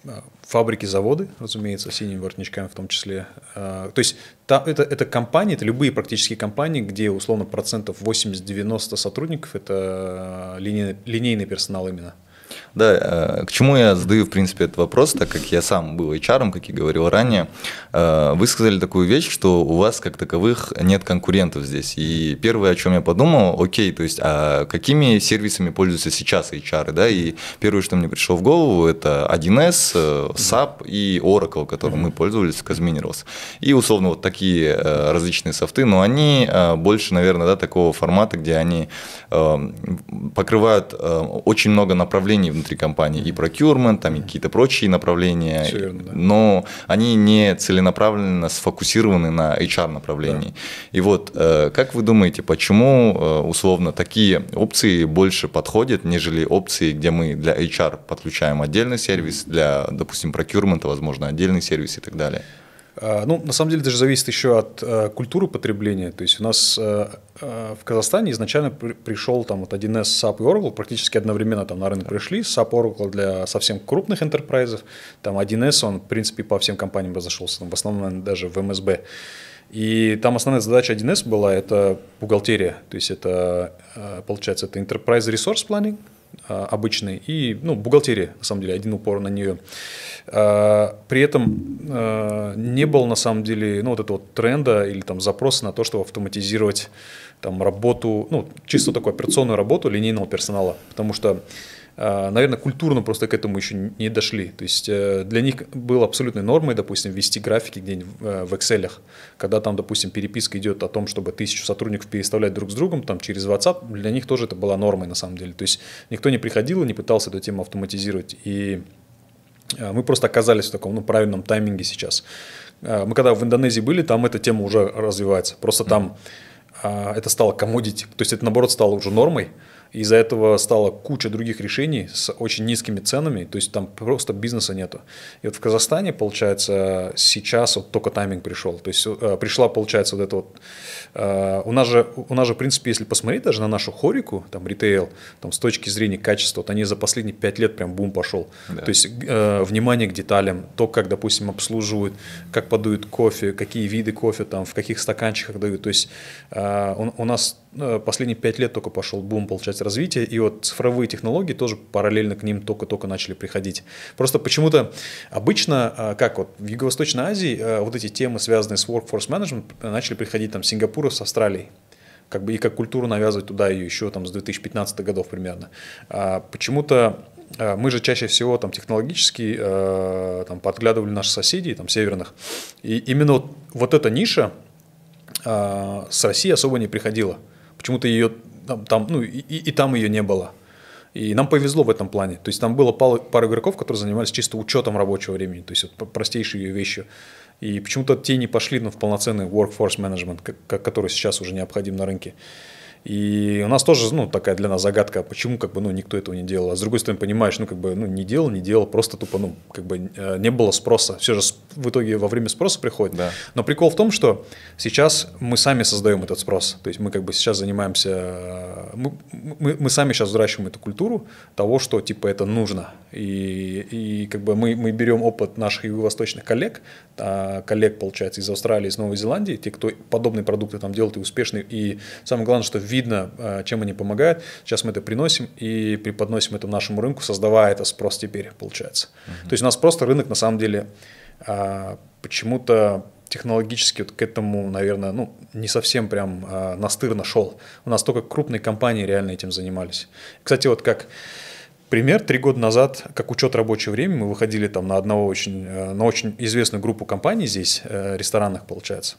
Э, фабрики, заводы, разумеется, синими воротничками в том числе. Э, то есть та, это, это компании, это любые практически компании, где условно процентов 80-90 сотрудников – это э, линейный, линейный персонал именно. Да, э, к чему я задаю, в принципе, этот вопрос, так как я сам был HR, как и говорил ранее, э, вы сказали такую вещь, что у вас как таковых нет конкурентов здесь. И первое, о чем я подумал, окей, то есть, а какими сервисами пользуются сейчас HR, да, и первое, что мне пришло в голову, это 1С, SAP э, и Oracle, которым мы пользовались, Казминировался. И, условно, вот такие различные софты, но они больше, наверное, да, такого формата, где они покрывают очень много направлений внутри компании, и procurement, там и какие-то прочие направления, Все верно, да. но они не целенаправленно сфокусированы на HR направлении. Да. И вот, э, как вы думаете, почему э, условно такие опции больше подходят, нежели опции, где мы для HR подключаем отдельный сервис, для, допустим, procurement, возможно, отдельный сервис и так далее? А, ну, на самом деле, даже зависит еще от э, культуры потребления. То есть у нас э, э, в Казахстане изначально при, пришел там вот 1С, SAP и Oracle, практически одновременно там на рынок пришли. SAP Oracle для совсем крупных энтерпрайзов, там 1С, он, в принципе, по всем компаниям разошелся, там, в основном даже в МСБ. Эм и там основная задача 1С была – это бухгалтерия. То есть это, э, получается, это Enterprise Resource Planning – а, обычный, и ну, бухгалтерия, на самом деле, один упор на нее. А, при этом а, не было, на самом деле, ну, вот этого вот тренда или там запроса на то, чтобы автоматизировать там работу, ну, чисто такую операционную работу линейного персонала, потому что а, наверное, культурно просто к этому еще не дошли. То есть э, для них было абсолютной нормой, допустим, вести графики где-нибудь э, в Excel, когда там, допустим, переписка идет о том, чтобы тысячу сотрудников переставлять друг с другом, там через WhatsApp, для них тоже это была нормой на самом деле. То есть никто не приходил и не пытался эту тему автоматизировать. И э, мы просто оказались в таком ну, правильном тайминге сейчас. Мы когда в Индонезии были, там эта тема уже развивается. Просто mm-hmm. там это стало комодить, то есть это наоборот стало уже нормой. Из-за этого стало куча других решений с очень низкими ценами, то есть там просто бизнеса нету. И вот в Казахстане, получается, сейчас вот только тайминг пришел. То есть э, пришла, получается, вот это вот... Э, у нас же, у нас же в принципе, если посмотреть даже на нашу хорику, там, ритейл, там, с точки зрения качества, вот они за последние пять лет прям бум пошел. Да. То есть э, внимание к деталям, то, как, допустим, обслуживают, как подают кофе, какие виды кофе там, в каких стаканчиках дают. То есть у, у нас Э, последние пять лет только пошел бум, получается, развития, и вот цифровые технологии тоже параллельно к ним только-только начали приходить. Просто почему-то обычно, э, как вот в Юго-Восточной Азии, э, вот эти темы, связанные с workforce management, начали приходить там с Сингапура, с Австралией как бы и как культуру навязывать туда ее еще там с 2015 годов примерно. А почему-то мы же чаще всего там технологически э, там подглядывали наших соседей там северных, и именно вот, вот эта ниша э, с России особо не приходила. Почему-то ее там, там ну, и, и там ее не было. И нам повезло в этом плане. То есть там было пара, игроков, которые занимались чисто учетом рабочего времени, то есть вот, простейшие вещи. И почему-то те не пошли ну, в полноценный workforce management, как, который сейчас уже необходим на рынке. И у нас тоже, ну, такая для нас загадка, а почему, как бы, ну, никто этого не делал. А с другой стороны, понимаешь, ну, как бы, ну, не делал, не делал, просто тупо, ну, как бы, э, не было спроса. Все же в итоге во время спроса приходит. Да. Но прикол в том, что сейчас мы сами создаем этот спрос. То есть мы, как бы, сейчас занимаемся, мы, мы, мы сами сейчас взращиваем эту культуру того, что, типа, это нужно. И, и как бы, мы, мы берем опыт наших юго-восточных коллег, а, коллег, получается, из Австралии, из Новой Зеландии, те, кто подобные продукты там делают и успешны. И самое главное, что видно, э, чем они помогают. Сейчас мы это приносим и преподносим этому нашему рынку, создавая это спрос теперь, получается. Угу. То есть у нас просто рынок на самом деле а, почему-то технологически вот к этому, наверное, ну, не совсем прям а, настырно шел. У нас только крупные компании реально этим занимались. Кстати, вот как пример, три года назад, как учет рабочего времени, мы выходили там на одного очень, э, на очень известную группу компаний здесь, э, ресторанных, получается.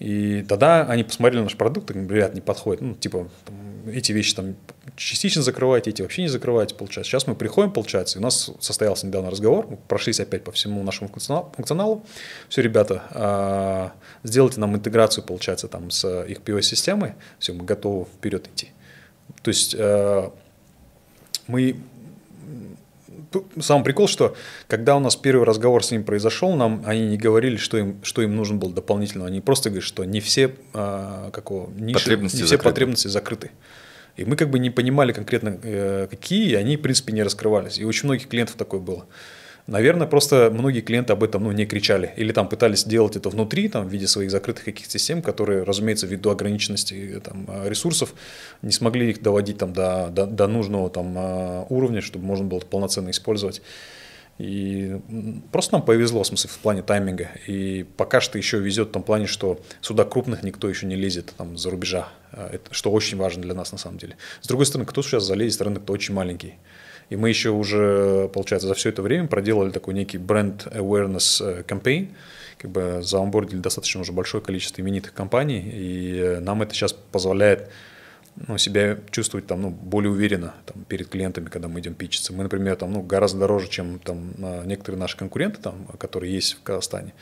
И тогда они посмотрели наш продукт, и, ребят, не подходит. Ну, типа, там, эти вещи там частично закрываете, эти вообще не закрываете, получается. Сейчас мы приходим, получается, и у нас состоялся недавно разговор, мы прошлись опять по всему нашему функционалу. Все, ребята, а, сделайте нам интеграцию, получается, там с их POS-системой, все, мы готовы вперед идти. То есть э, мы сам прикол, что когда у нас первый разговор с ним произошел, нам они не говорили, что им, что им нужен был дополнительно. Они просто говорят, что не все, а, какого, ниши, потребности, не все закрыты. потребности закрыты. И мы как бы не понимали конкретно, э, какие, и они, в принципе, не раскрывались. И очень многих клиентов такое было. Наверное, просто многие клиенты об этом ну, не кричали. Или там пытались делать это внутри, там, в виде своих закрытых каких-то систем, которые, разумеется, ввиду ограниченности э, там, э, ресурсов, не смогли их доводить там, до, до, до нужного там, э, уровня, чтобы можно было это полноценно использовать. И просто нам повезло, в смысле, в плане тайминга. И пока что еще везет в том плане, что сюда крупных никто еще не лезет там за рубежа, это, что очень важно для нас на самом деле. С другой стороны, кто сейчас залезет, рынок-то очень маленький. И мы еще уже, получается, за все это время проделали такой некий бренд awareness э, campaign, как бы заонбордили достаточно уже большое количество именитых компаний, и э, нам это сейчас позволяет ну, себя чувствовать там, ну, более уверенно там, перед клиентами, когда мы идем пичиться. Мы, например, там, ну, гораздо дороже, чем там, некоторые наши конкуренты, там, которые есть в Казахстане.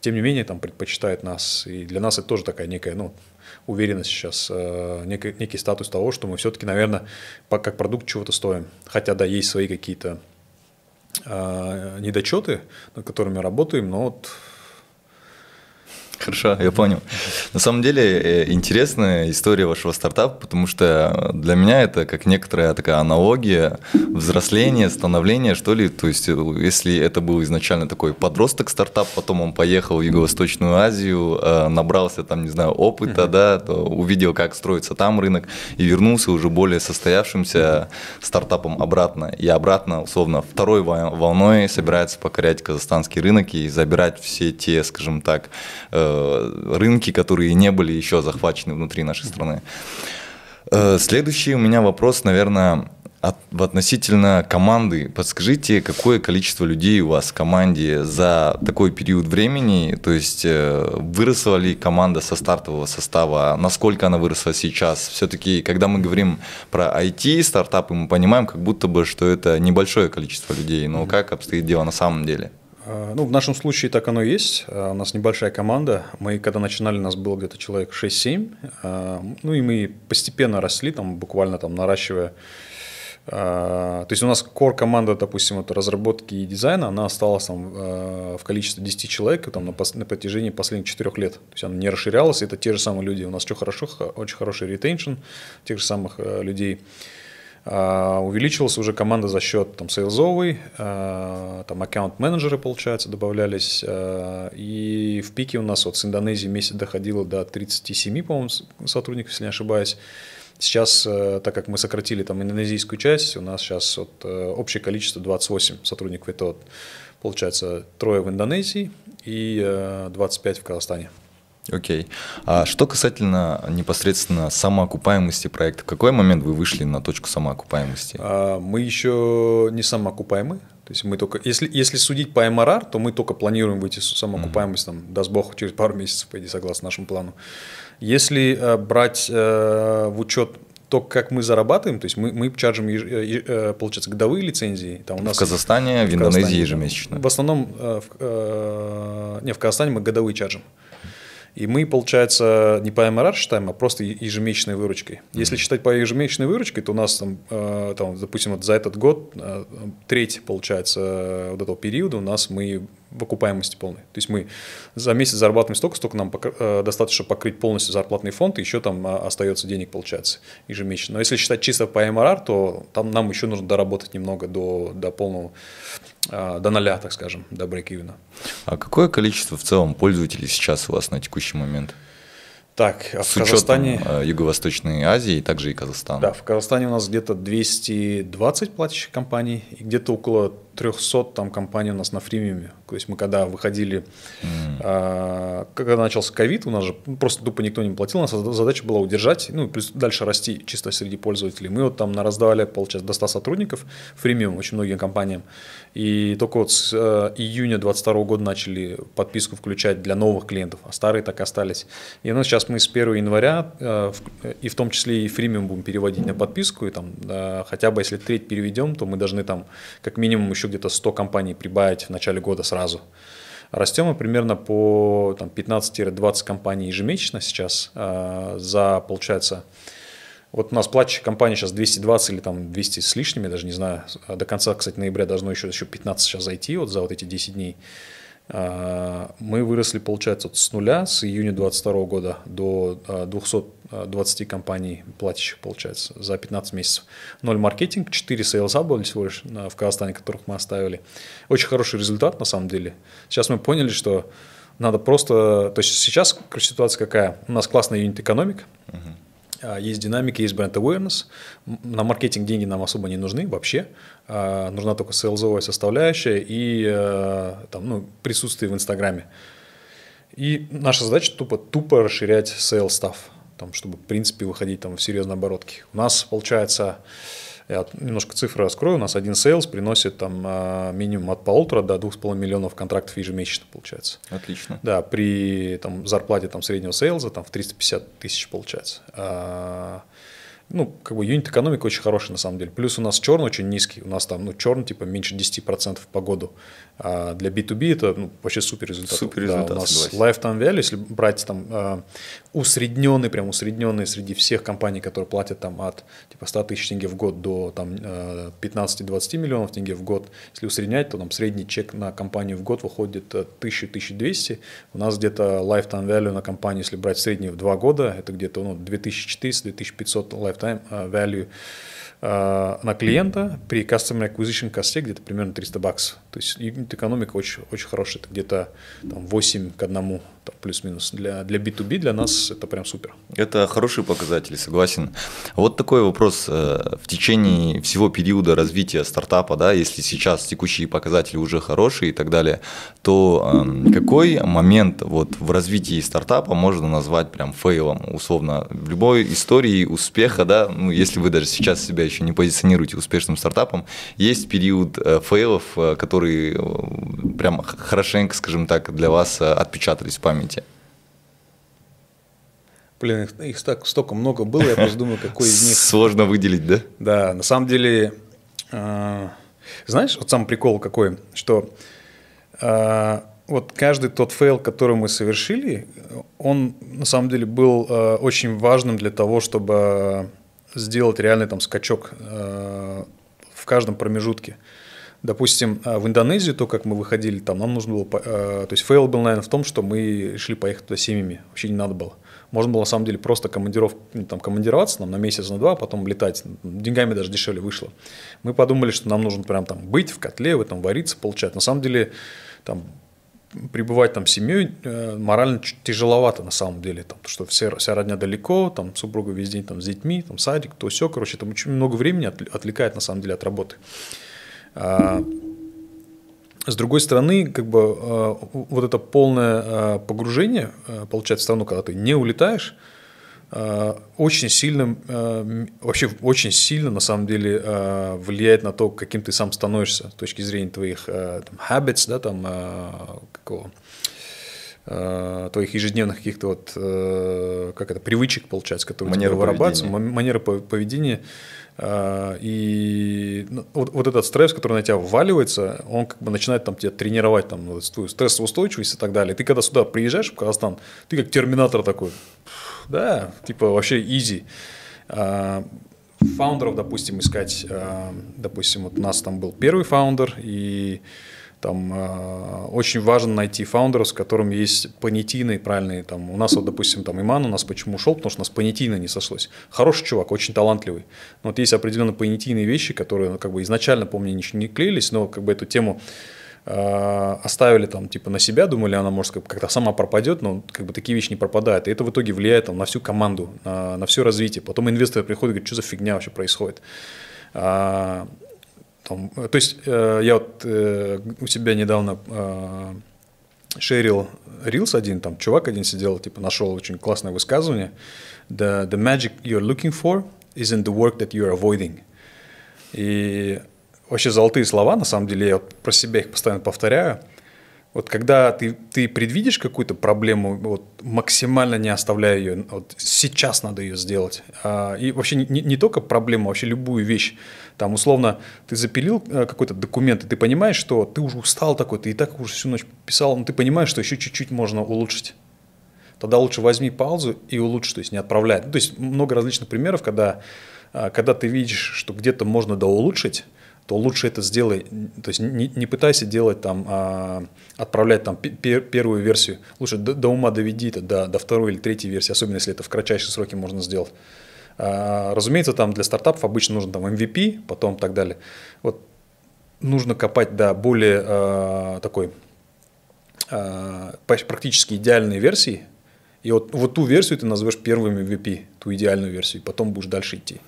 Тем не менее, там предпочитают нас. И для нас это тоже такая некая ну, уверенность сейчас, э, некий, некий статус того, что мы все-таки, наверное, как продукт чего-то стоим. Хотя, да, есть свои какие-то э, недочеты, над которыми работаем, но вот Хорошо, я понял. На самом деле э, интересная история вашего стартапа, потому что для меня это как некоторая такая аналогия взросления, становления, что ли. То есть, э, если это был изначально такой подросток стартап, потом он поехал в Юго-Восточную Азию, э, набрался там, не знаю, опыта, да, то увидел, как строится там рынок, и вернулся уже более состоявшимся стартапом обратно. И обратно, условно, второй волной собирается покорять казахстанский рынок и забирать все те, скажем так, Э, рынки, которые не были еще захвачены внутри нашей страны. Э, следующий у меня вопрос, наверное, от, относительно команды. Подскажите, какое количество людей у вас в команде за такой период времени? То есть э, выросла ли команда со стартового состава? Насколько она выросла сейчас? Все-таки, когда мы говорим про IT, стартапы, мы понимаем, как будто бы, что это небольшое количество людей. Но как обстоит дело на самом деле? А, ну, в нашем случае так оно и есть. А, у нас небольшая команда. Мы, когда начинали, у нас было где-то человек 6-7. А, ну, и мы постепенно росли, там, буквально там наращивая то есть у нас core команда, допустим, это разработки и дизайна, она осталась там в количестве 10 человек там, на, на протяжении последних 4 лет. То есть она не расширялась, это те же самые люди. У нас что хорошо, очень хороший ретеншн тех же самых э, людей. А, увеличилась уже команда за счет там, сейлзовой, а, там аккаунт-менеджеры, получается, добавлялись. А, и в пике у нас вот с Индонезии месяц доходило до 37, по-моему, сотрудников, если не ошибаюсь. Сейчас, э, так как мы сократили там индонезийскую часть, у нас сейчас вот, э, общее количество 28 сотрудников. Это вот, получается трое в Индонезии и 25 э, в Казахстане. Окей. Okay. А что касательно непосредственно самоокупаемости проекта, в какой момент вы вышли на точку самоокупаемости? А, мы еще не самоокупаемы. То есть мы только, если, если судить по МРР, то мы только планируем выйти в самоокупаемость, mm-hmm. там, даст бог, через пару месяцев, по идее, согласно нашему плану. Если э, брать э, в учет то, как мы зарабатываем, то есть мы, мы чаржим, э, э, получается, годовые лицензии. Там у нас в Казахстане, в, в Индонезии ежемесячно. В основном, э, в, э, не, в Казахстане мы годовые чаржим. И мы, получается, не по MRR считаем, а просто ежемесячной выручкой. Если считать по ежемесячной выручке, то у нас там, э, там допустим, вот за этот год э, треть, получается, э, вот этого периода у нас мы в окупаемости полной. То есть мы за месяц зарабатываем столько, столько нам покр... э, достаточно, чтобы покрыть полностью зарплатный фонд, и еще там а, остается денег, получается, ежемесячно. Но если считать чисто по MRR, то там нам еще нужно доработать немного до, до полного а, до нуля, так скажем, до брейк-ивена. А какое количество в целом пользователей сейчас у вас на текущий момент? Так, а С в Казахстане... А, Юго-Восточной Азии и также и Казахстан. Да, в Казахстане у нас где-то 220 платящих компаний и где-то около 300 там, компаний у нас на фримиуме. То есть мы когда выходили, mm. а, когда начался ковид, у нас же просто тупо никто не платил, у нас задача была удержать, ну, плюс дальше расти чисто среди пользователей. Мы вот там раздавали, получается, до 100 сотрудников фримиум очень многим компаниям. И только вот с э, июня 2022 года начали подписку включать для новых клиентов, а старые так и остались. И ну, сейчас мы с 1 января, э, и в том числе и фримиум будем переводить на подписку, и там хотя бы если треть переведем, то мы должны там как минимум еще где-то 100 компаний прибавить в начале года сразу. Растем мы примерно по там, 15-20 компаний ежемесячно сейчас а, за, получается, вот у нас платящих компаний сейчас 220 или там 200 с лишними, даже не знаю. До конца, кстати, ноября должно еще, еще 15 сейчас зайти вот за вот эти 10 дней. Мы выросли, получается, с нуля, с июня 2022 года до 220 а, а, компаний платящих, получается, за 15 месяцев. Ноль маркетинг, 4 sales были всего лишь а, в Казахстане, которых мы оставили. Очень хороший результат, на самом деле. Сейчас мы поняли, что надо просто... То есть сейчас ситуация какая? У нас классная юнит экономик. uh-huh а, есть динамика, есть бренд awareness. На маркетинг деньги нам особо не нужны вообще. А, нужна только сейлзовая составляющая и э, там, ну, присутствие в Инстаграме. И наша задача тупо, тупо расширять sales став, там, чтобы, в принципе, выходить там, в серьезные оборотки. У нас, получается, я немножко цифры раскрою. У нас один sales приносит там а, минимум от полутора до двух с половиной миллионов контрактов ежемесячно получается. Отлично. Да, при там, зарплате там, среднего сейлза там, в 350 тысяч получается. А, ну, как бы юнит экономика очень хорошая на самом деле. Плюс у нас черный очень низкий. У нас там, ну, черный типа меньше 10% по году. А для B2B это ну, вообще супер результат. Супер результат. Да, у нас согласен. lifetime value, если брать там а, усредненный, прям усредненный среди всех компаний, которые платят там от типа 100 тысяч тенге в год до там 15-20 а, миллионов тенге в год, если усреднять, то там средний чек на компанию в год выходит 1000-1200. Э, у нас где-то lifetime value на компанию, если брать средний в 2 года, это где-то ну, 2400-2500 lifetime value Э, на клиента при Customer Acquisition косте где-то примерно 300 баксов. То есть экономика очень, очень хорошая, это где-то 8 к 1 там, плюс-минус. Для, для B2B для нас это прям супер. Это хорошие показатели, согласен. Вот такой вопрос. Э, в течение всего периода развития стартапа, да, если сейчас текущие показатели уже хорошие и так далее, то эм, какой момент вот в развитии стартапа можно назвать прям фейлом, условно, в любой истории успеха, да, ну, если вы даже сейчас себя еще не позиционируете успешным стартапом, есть период э, фейлов, э, которые прям хорошенько, скажем так, для вас отпечатались в памяти? Блин, их, их так, столько много было, я просто думаю, какой из них... Сложно выделить, да? Да, на самом деле, э, знаешь, вот сам прикол какой, что э, вот каждый тот фейл, который мы совершили, он на самом деле был э, очень важным для того, чтобы сделать реальный там скачок э, в каждом промежутке допустим, а, в Индонезию, то, как мы выходили, там нам нужно было, а, то есть фейл был, наверное, в том, что мы шли поехать туда семьями, вообще не надо было. Можно было, на самом деле, просто командиров, ну, там, командироваться нам на месяц, на два, а потом летать. Деньгами даже дешевле вышло. Мы подумали, что нам нужно прям там быть в котле, в этом вариться, получать. На самом деле, там, пребывать там семьей э, морально тяжеловато на самом деле, там, что все, вся родня далеко, там супруга весь день там с детьми, там садик, то все, короче, там очень много времени отвлекает на самом деле от работы. А, с другой стороны, как бы а, вот это полное а, погружение, получается, в страну, когда ты не улетаешь, очень сильно, вообще очень сильно на самом деле влияет на то, каким ты сам становишься с точки зрения твоих там, habits, да, там, какого, твоих ежедневных каких-то вот, как это, привычек, получается, которые манера у тебя вырабатываются, манера поведения а, и ну, вот, вот этот стресс, который на тебя вваливается, он как бы начинает там тебя тренировать, там, ну, твою стрессоустойчивость и так далее. Ты когда сюда приезжаешь, в Казахстан, ты как терминатор такой, да, типа вообще easy. А, фаундеров, допустим, искать, а, допустим, вот у нас там был первый фаундер, и там э, очень важно найти фаундера, с которым есть понятийные правильные. Там, у нас, вот, допустим, там Иман у нас почему ушел, потому что у нас понятийно не сошлось. Хороший чувак, очень талантливый. Но вот есть определенно понятийные вещи, которые ну, как бы изначально, помню, не, не клеились, но как бы эту тему э, оставили там типа на себя, думали, она может как-то сама пропадет, но как бы такие вещи не пропадают. И это в итоге влияет там, на всю команду, на, на все развитие. Потом инвесторы приходят и говорят, что за фигня вообще происходит. А, там, э, то есть э, я вот э, у себя недавно э, шерил рилс один, там чувак один сидел, типа нашел очень классное высказывание. The, the magic you're looking for isn't the work that you're avoiding. И вообще золотые слова, на самом деле, я про себя их постоянно повторяю. Вот когда ты, ты предвидишь какую-то проблему, вот максимально не оставляя ее, вот сейчас надо ее сделать. А, и вообще не, не только проблему, а вообще любую вещь. Там условно ты запилил э, какой-то документ, и ты понимаешь, что ты уже устал такой, ты и так уже всю ночь писал, но ты понимаешь, что еще чуть-чуть можно улучшить. Тогда лучше возьми паузу и улучши, то есть не отправляй. Ну, то есть много различных примеров, когда, а, когда ты видишь, что где-то можно доулучшить, да то лучше это сделай, то есть не, не пытайся делать там, а, отправлять там пер, первую версию, лучше до, до ума доведи это, до, до второй или третьей версии, особенно если это в кратчайшие сроки можно сделать. А, разумеется, там для стартапов обычно нужен там MVP, потом так далее. Вот нужно копать до более а, такой а, практически идеальной версии, и вот, вот ту версию ты назовешь первым MVP, ту идеальную версию, и потом будешь дальше идти.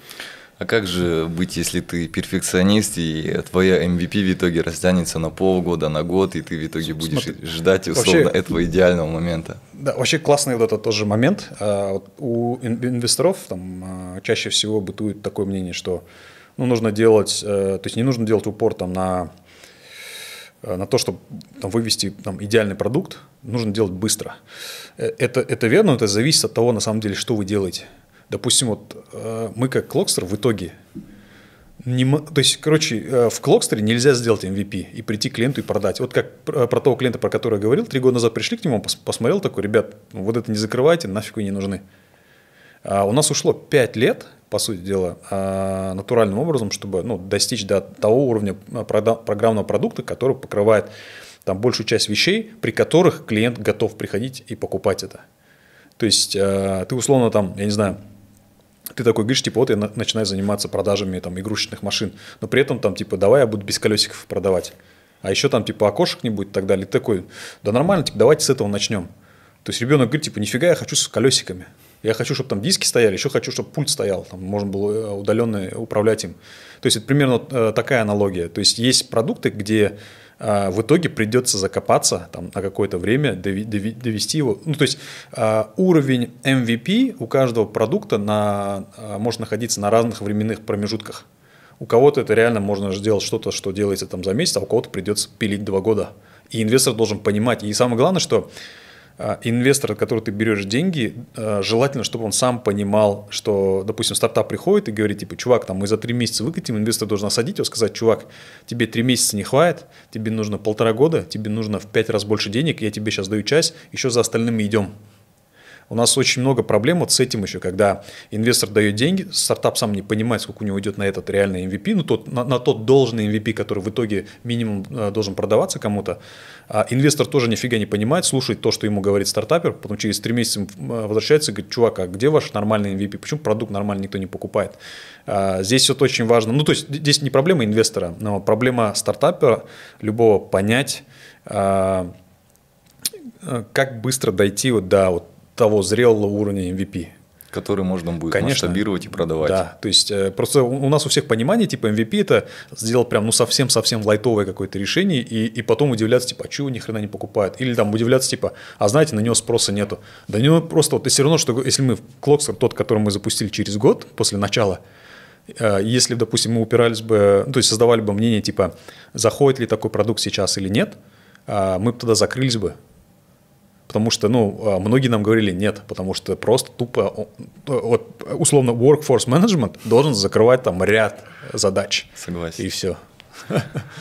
А как же быть, если ты перфекционист, и твоя MVP в итоге растянется на полгода, на год, и ты в итоге будешь Смотри, ждать условно вообще, этого идеального момента? Да, вообще классный вот этот тоже момент. А, у инвесторов там а, чаще всего бытует такое мнение, что ну, нужно делать, э, то есть не нужно делать упор там на э, на то, чтобы там, вывести там, идеальный продукт, нужно делать быстро. Э, это, это верно, это зависит от того, на самом деле, что вы делаете допустим, вот э, мы как Клокстер в итоге не, то есть, короче, э, в Клокстере нельзя сделать MVP и прийти к клиенту и продать. Вот как про того клиента, про которого я говорил, три года назад пришли к нему, он посмотрел такой, ребят, ну вот это не закрывайте, нафиг вы не нужны. А у нас ушло пять лет, по сути дела, а, натуральным образом, чтобы ну, достичь до того уровня э, программного продукта, который покрывает там большую часть вещей, при которых клиент готов приходить и покупать это. То есть ты условно там, я не знаю, ты такой говоришь, типа, вот я начинаю заниматься продажами там игрушечных машин, но при этом там, типа, давай я буду без колесиков продавать, а еще там, типа, окошек не будет и так далее. Ты такой, да нормально, типа, давайте с этого начнем. То есть ребенок говорит, типа, нифига, я хочу с колесиками. Я хочу, чтобы там диски стояли, еще хочу, чтобы пульт стоял, там можно было э, удаленно управлять им. То есть это примерно э, такая аналогия. То есть есть продукты, где а, в итоге придется закопаться там, на какое-то время, довести его. Ну, то есть а, уровень MVP у каждого продукта на, а, может находиться на разных временных промежутках. У кого-то это реально можно сделать что-то, что делается там за месяц, а у кого-то придется пилить два года. И инвестор должен понимать. И самое главное, что а, инвестор, от которого ты берешь деньги, а, желательно, чтобы он сам понимал, что, допустим, стартап приходит и говорит, типа, чувак, там мы за три месяца выкатим, инвестор должен осадить его, сказать, чувак, тебе три месяца не хватит, тебе нужно полтора года, тебе нужно в пять раз больше денег, я тебе сейчас даю часть, еще за остальными идем. У нас очень много проблем вот с этим еще, когда инвестор дает деньги, стартап сам не понимает, сколько у него идет на этот реальный MVP, ну, тот, на, на тот должный MVP, который в итоге минимум э, должен продаваться кому-то. А инвестор тоже нифига не понимает, слушает то, что ему говорит стартапер, потом через три месяца возвращается и говорит, чувак, а где ваш нормальный MVP? Почему продукт нормально никто не покупает? А, здесь вот очень важно, ну, то есть здесь не проблема инвестора, но проблема стартапера любого понять, а, э, как быстро дойти вот до вот того зрелого уровня MVP. Который можно будет Конечно. масштабировать и продавать. Да, то есть э, просто у нас у всех понимание, типа MVP это сделал прям ну совсем-совсем лайтовое какое-то решение, и, и потом удивляться, типа, а чего ни хрена не покупают? Или там удивляться, типа, а знаете, на него спроса нету. Да него ну, просто, вот все равно, что если мы Клоксер, тот, который мы запустили через год после начала, э, если, допустим, мы упирались бы, ну, то есть создавали бы мнение, типа, заходит ли такой продукт сейчас или нет, а мы бы тогда закрылись бы, потому что, ну, а, многие нам говорили нет, потому что просто тупо, вот, условно, workforce management должен закрывать там ряд задач. Согласен. И все.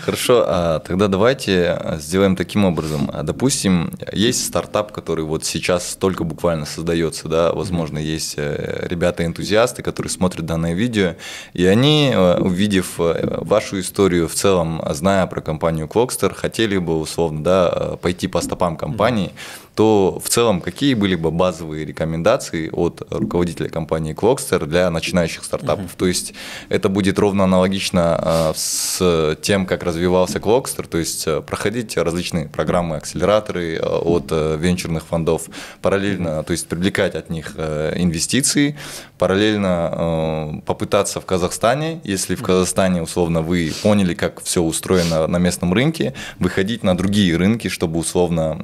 Хорошо, а тогда давайте а, сделаем таким образом. А, допустим, есть стартап, который вот сейчас только буквально создается, да, возможно, есть э, ребята-энтузиасты, которые смотрят данное видео, и они, э, увидев э, вашу историю в целом, зная про компанию Clockster, хотели бы, условно, да, пойти по стопам компании, то в целом какие были бы базовые рекомендации от руководителя компании Clockster для начинающих стартапов? Uh-huh. То есть это будет ровно аналогично а, с тем, как развивался Clockster, то есть э, проходить различные программы, акселераторы э, от э, венчурных фондов, параллельно, то есть привлекать от них инвестиции, параллельно попытаться в Казахстане, если в Казахстане условно вы поняли, как все устроено на местном рынке, выходить на другие рынки, чтобы условно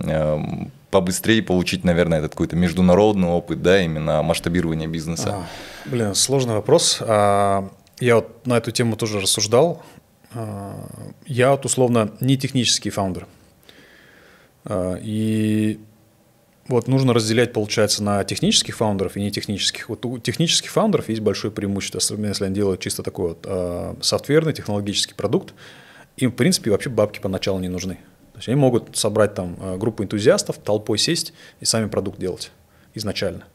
побыстрее получить, наверное, этот какой-то международный опыт, да, именно масштабирование бизнеса? А, блин, сложный вопрос. А, я вот на эту тему тоже рассуждал. А, я вот условно не технический фаундер. А, и вот нужно разделять, получается, на технических фаундеров и нетехнических. Вот у технических фаундеров есть большое преимущество, особенно если они делают чисто такой вот э, софтверный технологический продукт. Им, в принципе, вообще бабки поначалу не нужны. То есть они могут собрать там э, группу энтузиастов, толпой сесть и сами продукт делать изначально.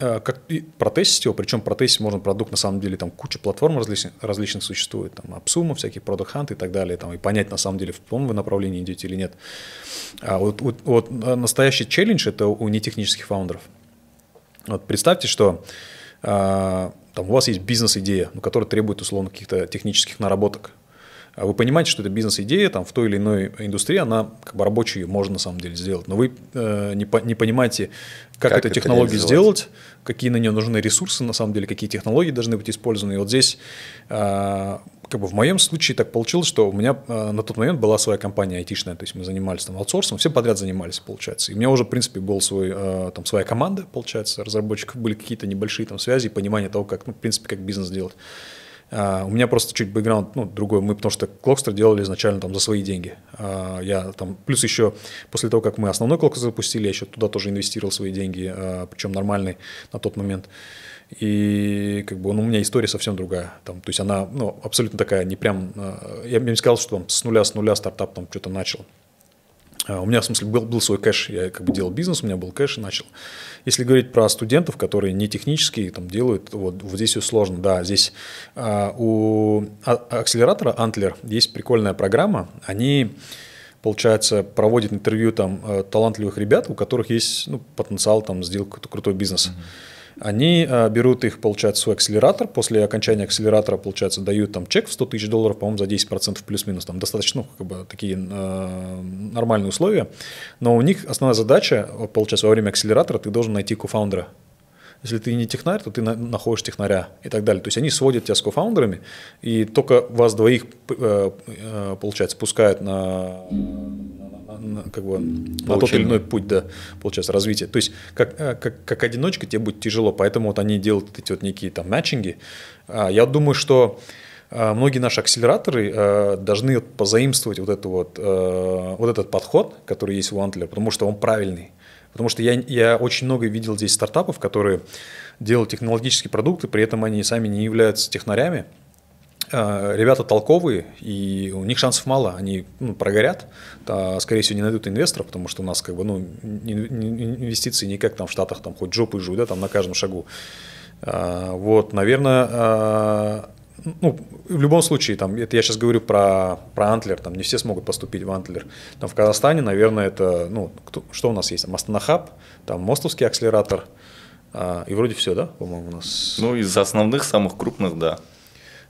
Э, как и протестить его, причем протестить можно продукт, на самом деле, там куча платформ различных, различных существует, там Апсума, всякие Product Hunt и так далее, там, и понять, на самом деле, в каком вы направлении идете или нет. А вот, вот, вот э, настоящий челлендж – это у нетехнических фаундеров. Вот представьте, что там у вас есть бизнес-идея, ну, которая требует условно каких-то технических наработок. А вы понимаете, что это бизнес-идея, там в той или иной индустрии она как бы рабочую можно на самом деле сделать, но вы э, не, по, не понимаете, как, как эту технологию сделать, какие на нее нужны ресурсы, на самом деле, какие технологии должны быть использованы. И вот здесь э, как бы в моем случае так получилось, что у меня э, на тот момент была своя компания айтишная, то есть мы занимались там аутсорсом, все подряд занимались, получается. И у меня уже, в принципе, был свой, э, там, своя команда, получается, разработчиков, были какие-то небольшие там связи, понимание того, как, ну, в принципе, как бизнес делать. А, у меня просто чуть бэкграунд, ну, другой. Мы, потому что Клокстер делали изначально там за свои деньги. А, я там, плюс еще после того, как мы основной Клокстер запустили, я еще туда тоже инвестировал свои деньги, а, причем нормальный на тот момент. И как бы ну, у меня история совсем другая. Там, то есть она ну, абсолютно такая, не прям... Я бы не сказал, что там с нуля, с нуля стартап там что-то начал. А, у меня, в смысле, был, был свой кэш, я как бы делал бизнес, у меня был кэш и начал. Если говорить про студентов, которые не технические, там делают, вот, вот здесь все сложно, да, здесь а, у а, акселератора Antlер есть прикольная программа, они получается, проводят интервью там э, талантливых ребят, у которых есть ну, потенциал там сделать какой-то крутой бизнес. Mm-hmm они а, берут их, получается, свой акселератор, после окончания акселератора, получается, дают там чек в 100 тысяч долларов, по-моему, за 10% плюс-минус, там достаточно, ну, как бы, такие э, нормальные условия, но у них основная задача, получается, во время акселератора ты должен найти кофаундера, если ты не технарь, то ты находишь технаря и так далее. То есть они сводят тебя с кофаундерами, и только вас двоих, э, э, получается, пускают на на, как бы, Получение. на тот или иной путь, да, получается, развития. То есть, как, э, как, как одиночка тебе будет тяжело, поэтому вот они делают эти вот некие там матчинги. А, я думаю, что э, многие наши акселераторы э, должны позаимствовать вот, эту вот, вот этот подход, который есть у Antlер, потому что он правильный. Потому что я, я очень много видел здесь стартапов, которые делают технологические продукты, при этом они сами не являются технарями, а, ребята толковые, и у них шансов мало, они ну, прогорят, то, а, скорее всего, не найдут инвестора, потому что у нас как бы, ну, инвестиции не как там в Штатах, там хоть жопы жуй, да, там на каждом шагу. А, вот, наверное, ну, в любом случае, там, это я сейчас говорю про, про Антлер, там не все смогут поступить в Антлер. Там в Казахстане, наверное, это, ну, кто, что у нас есть? Там Астанахаб, там Мостовский акселератор, и вроде все, да, по-моему, у нас? Ну, из основных, самых крупных, да.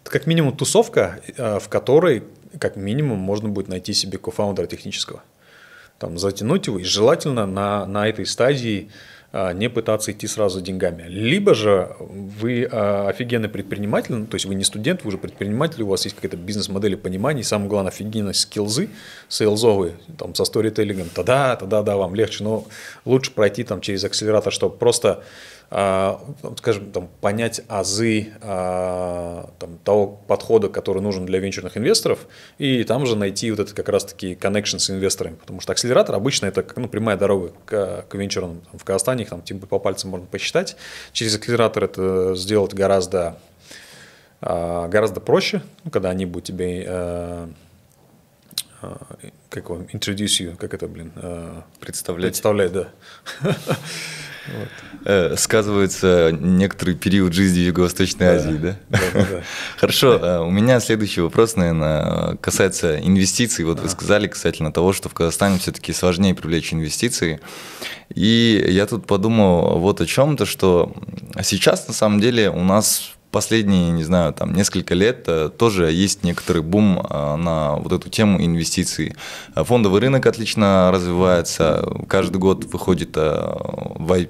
Это как минимум тусовка, э, в которой как минимум можно будет найти себе кофаундера технического. Там, затянуть его и желательно на, на этой стадии э, не пытаться идти сразу деньгами. Либо же вы э, офигенный предприниматель, ну, то есть вы не студент, вы уже предприниматель, у вас есть какая-то бизнес-модель и понимание, и самое главное, офигенные скиллзы сейлзовые, там, со сторителлингом, тогда, тогда, да, вам легче, но лучше пройти там через акселератор, чтобы просто а, скажем, там, понять азы а, там, того подхода, который нужен для венчурных инвесторов, и там же найти вот этот как раз-таки connection с инвесторами, потому что акселератор обычно это ну, прямая дорога к, к венчурам там, в Казахстане, их там типа по пальцам можно посчитать. Через акселератор это сделать гораздо, а, гораздо проще, ну, когда они будут тебе как вам, introduce you, как это, блин, представлять. Представлять, да. Вот. Э, сказывается некоторый период жизни в Юго-Восточной Азии, да? [laughs] Хорошо, а у меня следующий вопрос, наверное, касается инвестиций. Вот вы сказали касательно того, что в Казахстане все-таки сложнее привлечь инвестиции. И я тут подумал вот о чем-то, что сейчас на самом деле у нас последние, не знаю, там несколько лет э, тоже есть некоторый бум э, на вот эту тему инвестиций. Фондовый рынок отлично развивается, каждый год выходит э,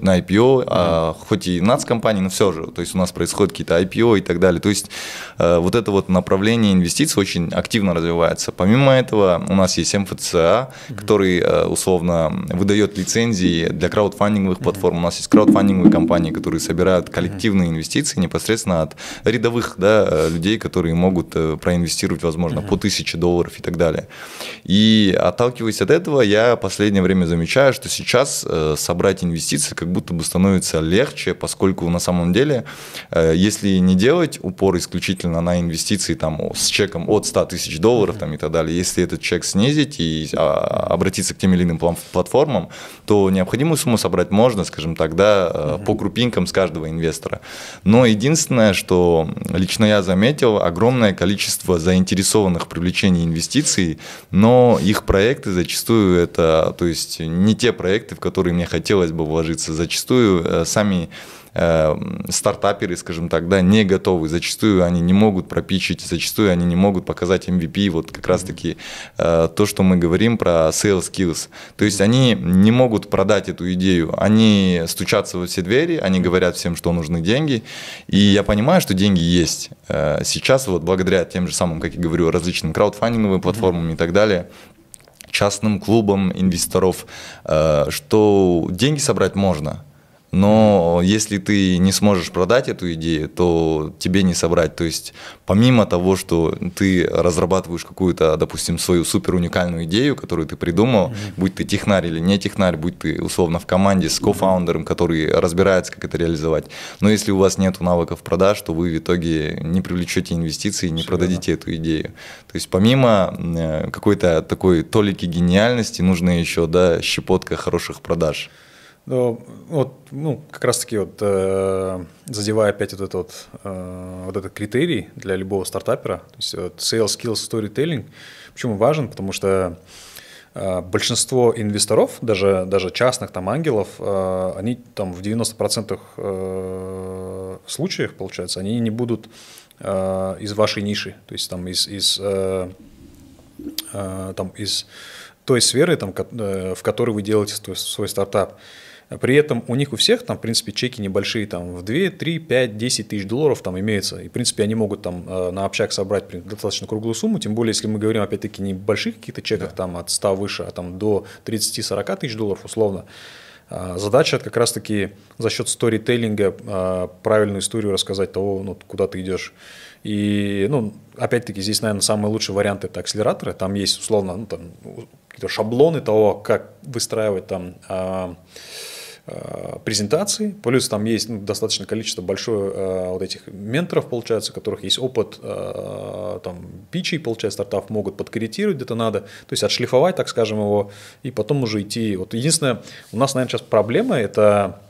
на IPO, а хоть и индс-компании, но все же, то есть у нас происходят какие-то IPO и так далее. То есть вот это вот направление инвестиций очень активно развивается. Помимо этого у нас есть МФЦА, который условно выдает лицензии для краудфандинговых платформ. У нас есть краудфандинговые компании, которые собирают коллективные инвестиции непосредственно от от рядовых да, людей, которые могут э, проинвестировать, возможно, uh-huh. по тысяче долларов и так далее. И отталкиваясь от этого, я последнее время замечаю, что сейчас э, собрать инвестиции как будто бы становится легче, поскольку на самом деле, э, если не делать упор исключительно на инвестиции там, с чеком от 100 тысяч долларов uh-huh. там, и так далее, если этот чек снизить и а, обратиться к тем или иным платформам, то необходимую сумму собрать можно, скажем так, да, uh-huh. по крупинкам с каждого инвестора. Но единственное, что лично я заметил огромное количество заинтересованных в привлечении инвестиций, но их проекты зачастую это, то есть не те проекты, в которые мне хотелось бы вложиться, зачастую э, сами Э, стартаперы, скажем так, да, не готовы. Зачастую они не могут пропичить, зачастую они не могут показать MVP. Вот как раз-таки э, то, что мы говорим про sales skills. То есть они не могут продать эту идею. Они стучатся во все двери, они говорят всем, что нужны деньги. И я понимаю, что деньги есть. Э, сейчас вот благодаря тем же самым, как я говорю, различным краудфандинговым платформам и так далее, частным клубам инвесторов, что деньги собрать можно но если ты не сможешь продать эту идею, то тебе не собрать. То есть помимо того, что ты разрабатываешь какую-то, допустим, свою супер уникальную идею, которую ты придумал, mm-hmm. будь ты технарь или не технарь, будь ты условно в команде с кофаундером, который разбирается, как это реализовать. Но если у вас нет навыков продаж, то вы в итоге не привлечете инвестиции, не Все продадите верно. эту идею. То есть помимо э, какой-то такой толики гениальности, нужна еще да, щепотка хороших продаж. Вот, ну, как раз-таки вот э, задевая опять вот этот вот, э, вот этот критерий для любого стартапера, то есть вот sales skills storytelling, почему важен? Потому что э, большинство инвесторов, даже, даже частных там ангелов, э, они там в 90% э, случаев, получается, они не будут э, из вашей ниши, то есть там из, из э, э, там из той сферы, там, э, в которой вы делаете свой стартап. При этом у них у всех там, в принципе, чеки небольшие, там в 2, 3, 5, 10 тысяч долларов там имеется. И, в принципе, они могут там э, на общак собрать достаточно круглую сумму, тем более, если мы говорим, опять-таки, не больших каких-то чеках, да. там от 100 выше, а там до 30-40 тысяч долларов условно. А, задача как раз-таки за счет сторителлинга э, правильную историю рассказать того, ну, куда ты идешь. И, ну, опять-таки, здесь, наверное, самый лучший вариант – это акселераторы. Там есть, условно, ну, там, какие-то шаблоны того, как выстраивать там а, Э, презентации, плюс там есть ну, достаточно количество большое э, вот этих менторов, получается, у которых есть опыт э, там пичей, получается, стартап могут подкорректировать где-то надо, то есть отшлифовать, так скажем, его, и потом уже идти. Вот единственное, у нас, наверное, сейчас проблема – это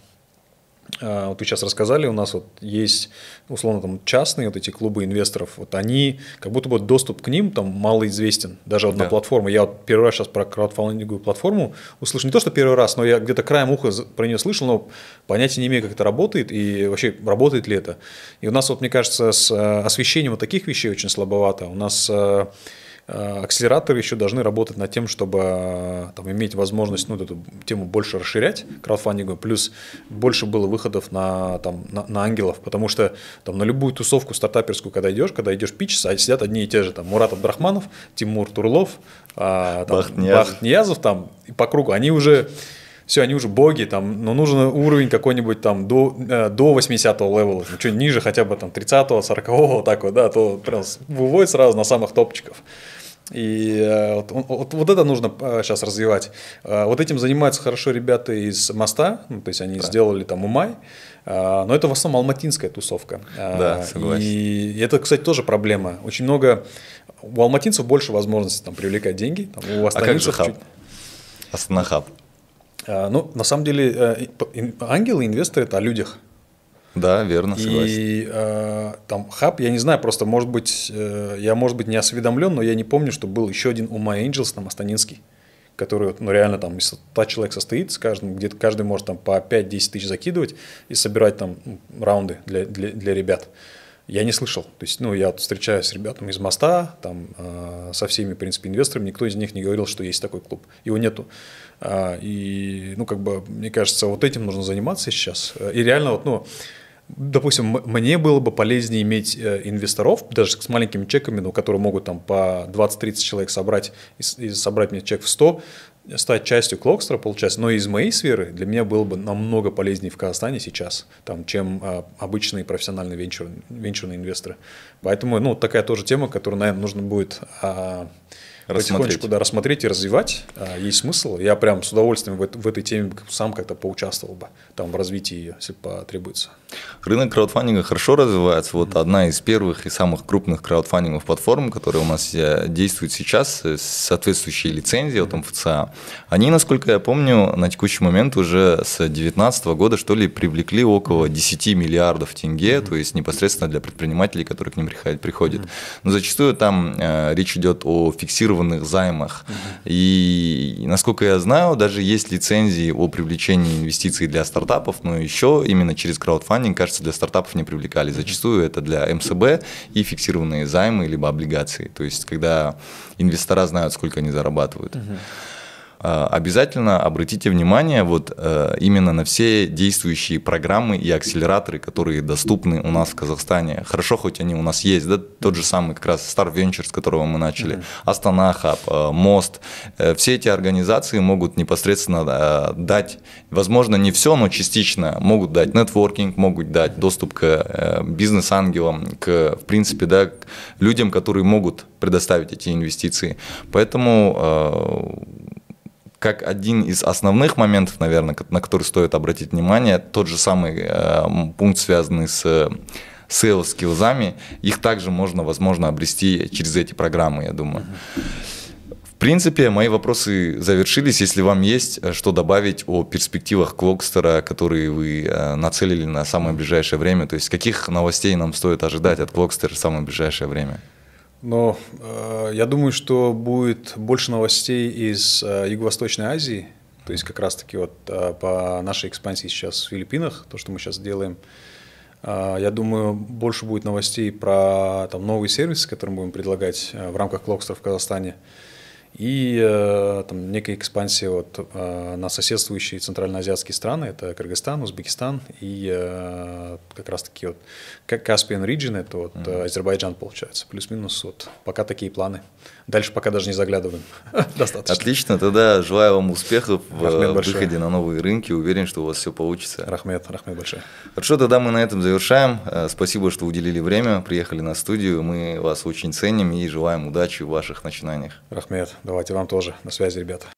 а, вот вы сейчас рассказали, у нас вот есть, условно, там частные вот эти клубы инвесторов, вот они, как будто бы доступ к ним там малоизвестен, даже вот да. на платформу. Я вот первый раз сейчас про краудфандинговую платформу услышал, не то, что первый раз, но я где-то краем уха про нее слышал, но понятия не имею, как это работает и вообще работает ли это. И у нас вот, мне кажется, с э, освещением вот таких вещей очень слабовато. У нас э, Э, акселераторы еще должны работать над тем, чтобы э, там, иметь возможность ну, эту тему больше расширять краудфандинга, плюс больше было выходов на, там, на, на ангелов, потому что там, на любую тусовку стартаперскую, когда идешь, когда идешь пич, а сидят одни и те же, там, Мурат Абдрахманов, Тимур Турлов, а, там, Бахтниязов. Бахтниязов, там, и по кругу, они уже все, они уже боги, там, но нужен уровень какой-нибудь там до, э, до 80-го левела, ну, что ниже, хотя бы там 30-го, 40-го, вот так вот, да, то прям выводит сразу на самых топчиков. И э, вот, вот, вот это нужно сейчас э, развивать. Э, вот этим занимаются хорошо ребята из моста, ну, то есть они да. сделали там Умай, но это в основном алматинская тусовка. Да, согласен. И это, кстати, тоже проблема. Очень много у алматинцев больше возможностей там привлекать деньги. Там, у а как же хаб? Астана хаб. Ну, на самом деле, ангелы, инвесторы – это о людях. Да, верно, согласен. И а, э, там хаб, я не знаю, просто, может быть, э, я, может быть, не осведомлен, но я не помню, что был еще один у My Angels, там, Астанинский, который, ну, реально, там, из 100 человек состоит, с каждым, где-то каждый может там по 5-10 тысяч закидывать и собирать там раунды для, для, для ребят. Я не слышал. То есть, ну, я встречаюсь с ребятами из моста, там, э, со всеми, в принципе, инвесторами, никто из них не говорил, что есть такой клуб. Его нету. Э, и, ну, как бы, мне кажется, вот этим нужно заниматься сейчас. И реально, вот, ну, допустим, мне было бы полезнее иметь э, инвесторов, даже с маленькими чеками, но ну, которые могут там по 20-30 человек собрать и, и собрать мне чек в 100, стать частью Клокстера, получается. Но из моей сферы для меня было бы намного полезнее в Казахстане сейчас, там, чем а, обычные профессиональные венчур, венчурные инвесторы. Поэтому ну, такая тоже тема, которую, наверное, нужно будет а, рассмотреть. Потихонечку, да, рассмотреть и развивать. А, есть смысл. Я прям с удовольствием в, этой теме сам как-то поучаствовал бы там в развитии ее, если потребуется. Рынок краудфандинга хорошо развивается. Вот одна из первых и самых крупных краудфандинговых платформ, которые у нас э, действуют сейчас, э, соответствующие лицензии от МФЦА, они, насколько я помню, на текущий момент уже с 2019 года, что ли, привлекли около 10 миллиардов тенге, то есть непосредственно для предпринимателей, которые к ним приходят. mm Но зачастую там э, речь идет о фиксированном регулированных займах. Угу. И, насколько я знаю, даже есть лицензии о привлечении инвестиций для стартапов, но еще именно через краудфандинг, кажется, для стартапов не привлекали. Зачастую это для МСБ и фиксированные займы, либо облигации. То есть, когда инвестора знают, сколько они зарабатывают. Угу. Э, обязательно обратите внимание вот э, именно на все действующие программы и акселераторы, которые доступны у нас в Казахстане. Хорошо, хоть они у нас есть, да, тот же самый как раз Star Venture, с которого мы начали, mm Астана Хаб, э, Мост. Все эти организации могут непосредственно дать, возможно, не все, но частично могут дать нетворкинг, могут дать доступ к бизнес-ангелам, к, в принципе, да, к людям, которые могут предоставить эти инвестиции. Поэтому как один из основных моментов, наверное, на который стоит обратить внимание, тот же самый э, пункт, связанный с э, sales скиллзами, их также можно, возможно, обрести через эти программы, я думаю. В принципе, мои вопросы завершились. Если вам есть э, что добавить о перспективах Клокстера, которые вы э, нацелили на самое ближайшее время, то есть каких новостей нам стоит ожидать от Клокстера в самое ближайшее время? Но э, я думаю, что будет больше новостей из э, Юго-Восточной Азии, то есть как раз-таки вот э, по нашей экспансии сейчас в Филиппинах, то, что мы сейчас делаем. Э, я думаю, больше будет новостей про там, новые сервисы, которые мы будем предлагать э, в рамках Клокстер в Казахстане. Э, и э, там, некая экспансия вот, э, на соседствующие центральноазиатские страны, это Кыргызстан, Узбекистан и э, как раз-таки вот Caspian Region, это вот mm-hmm. Азербайджан получается, плюс-минус вот пока такие планы Дальше пока даже не заглядываем. [laughs] Достаточно. Отлично, тогда желаю вам успехов в э, выходе на новые рынки. Уверен, что у вас все получится. Рахмет, рахмет большое. Хорошо, тогда мы на этом завершаем. Э, спасибо, что уделили время, приехали на студию. Мы вас очень ценим и желаем удачи в ваших начинаниях. Рахмет, давайте вам тоже. На связи, ребята.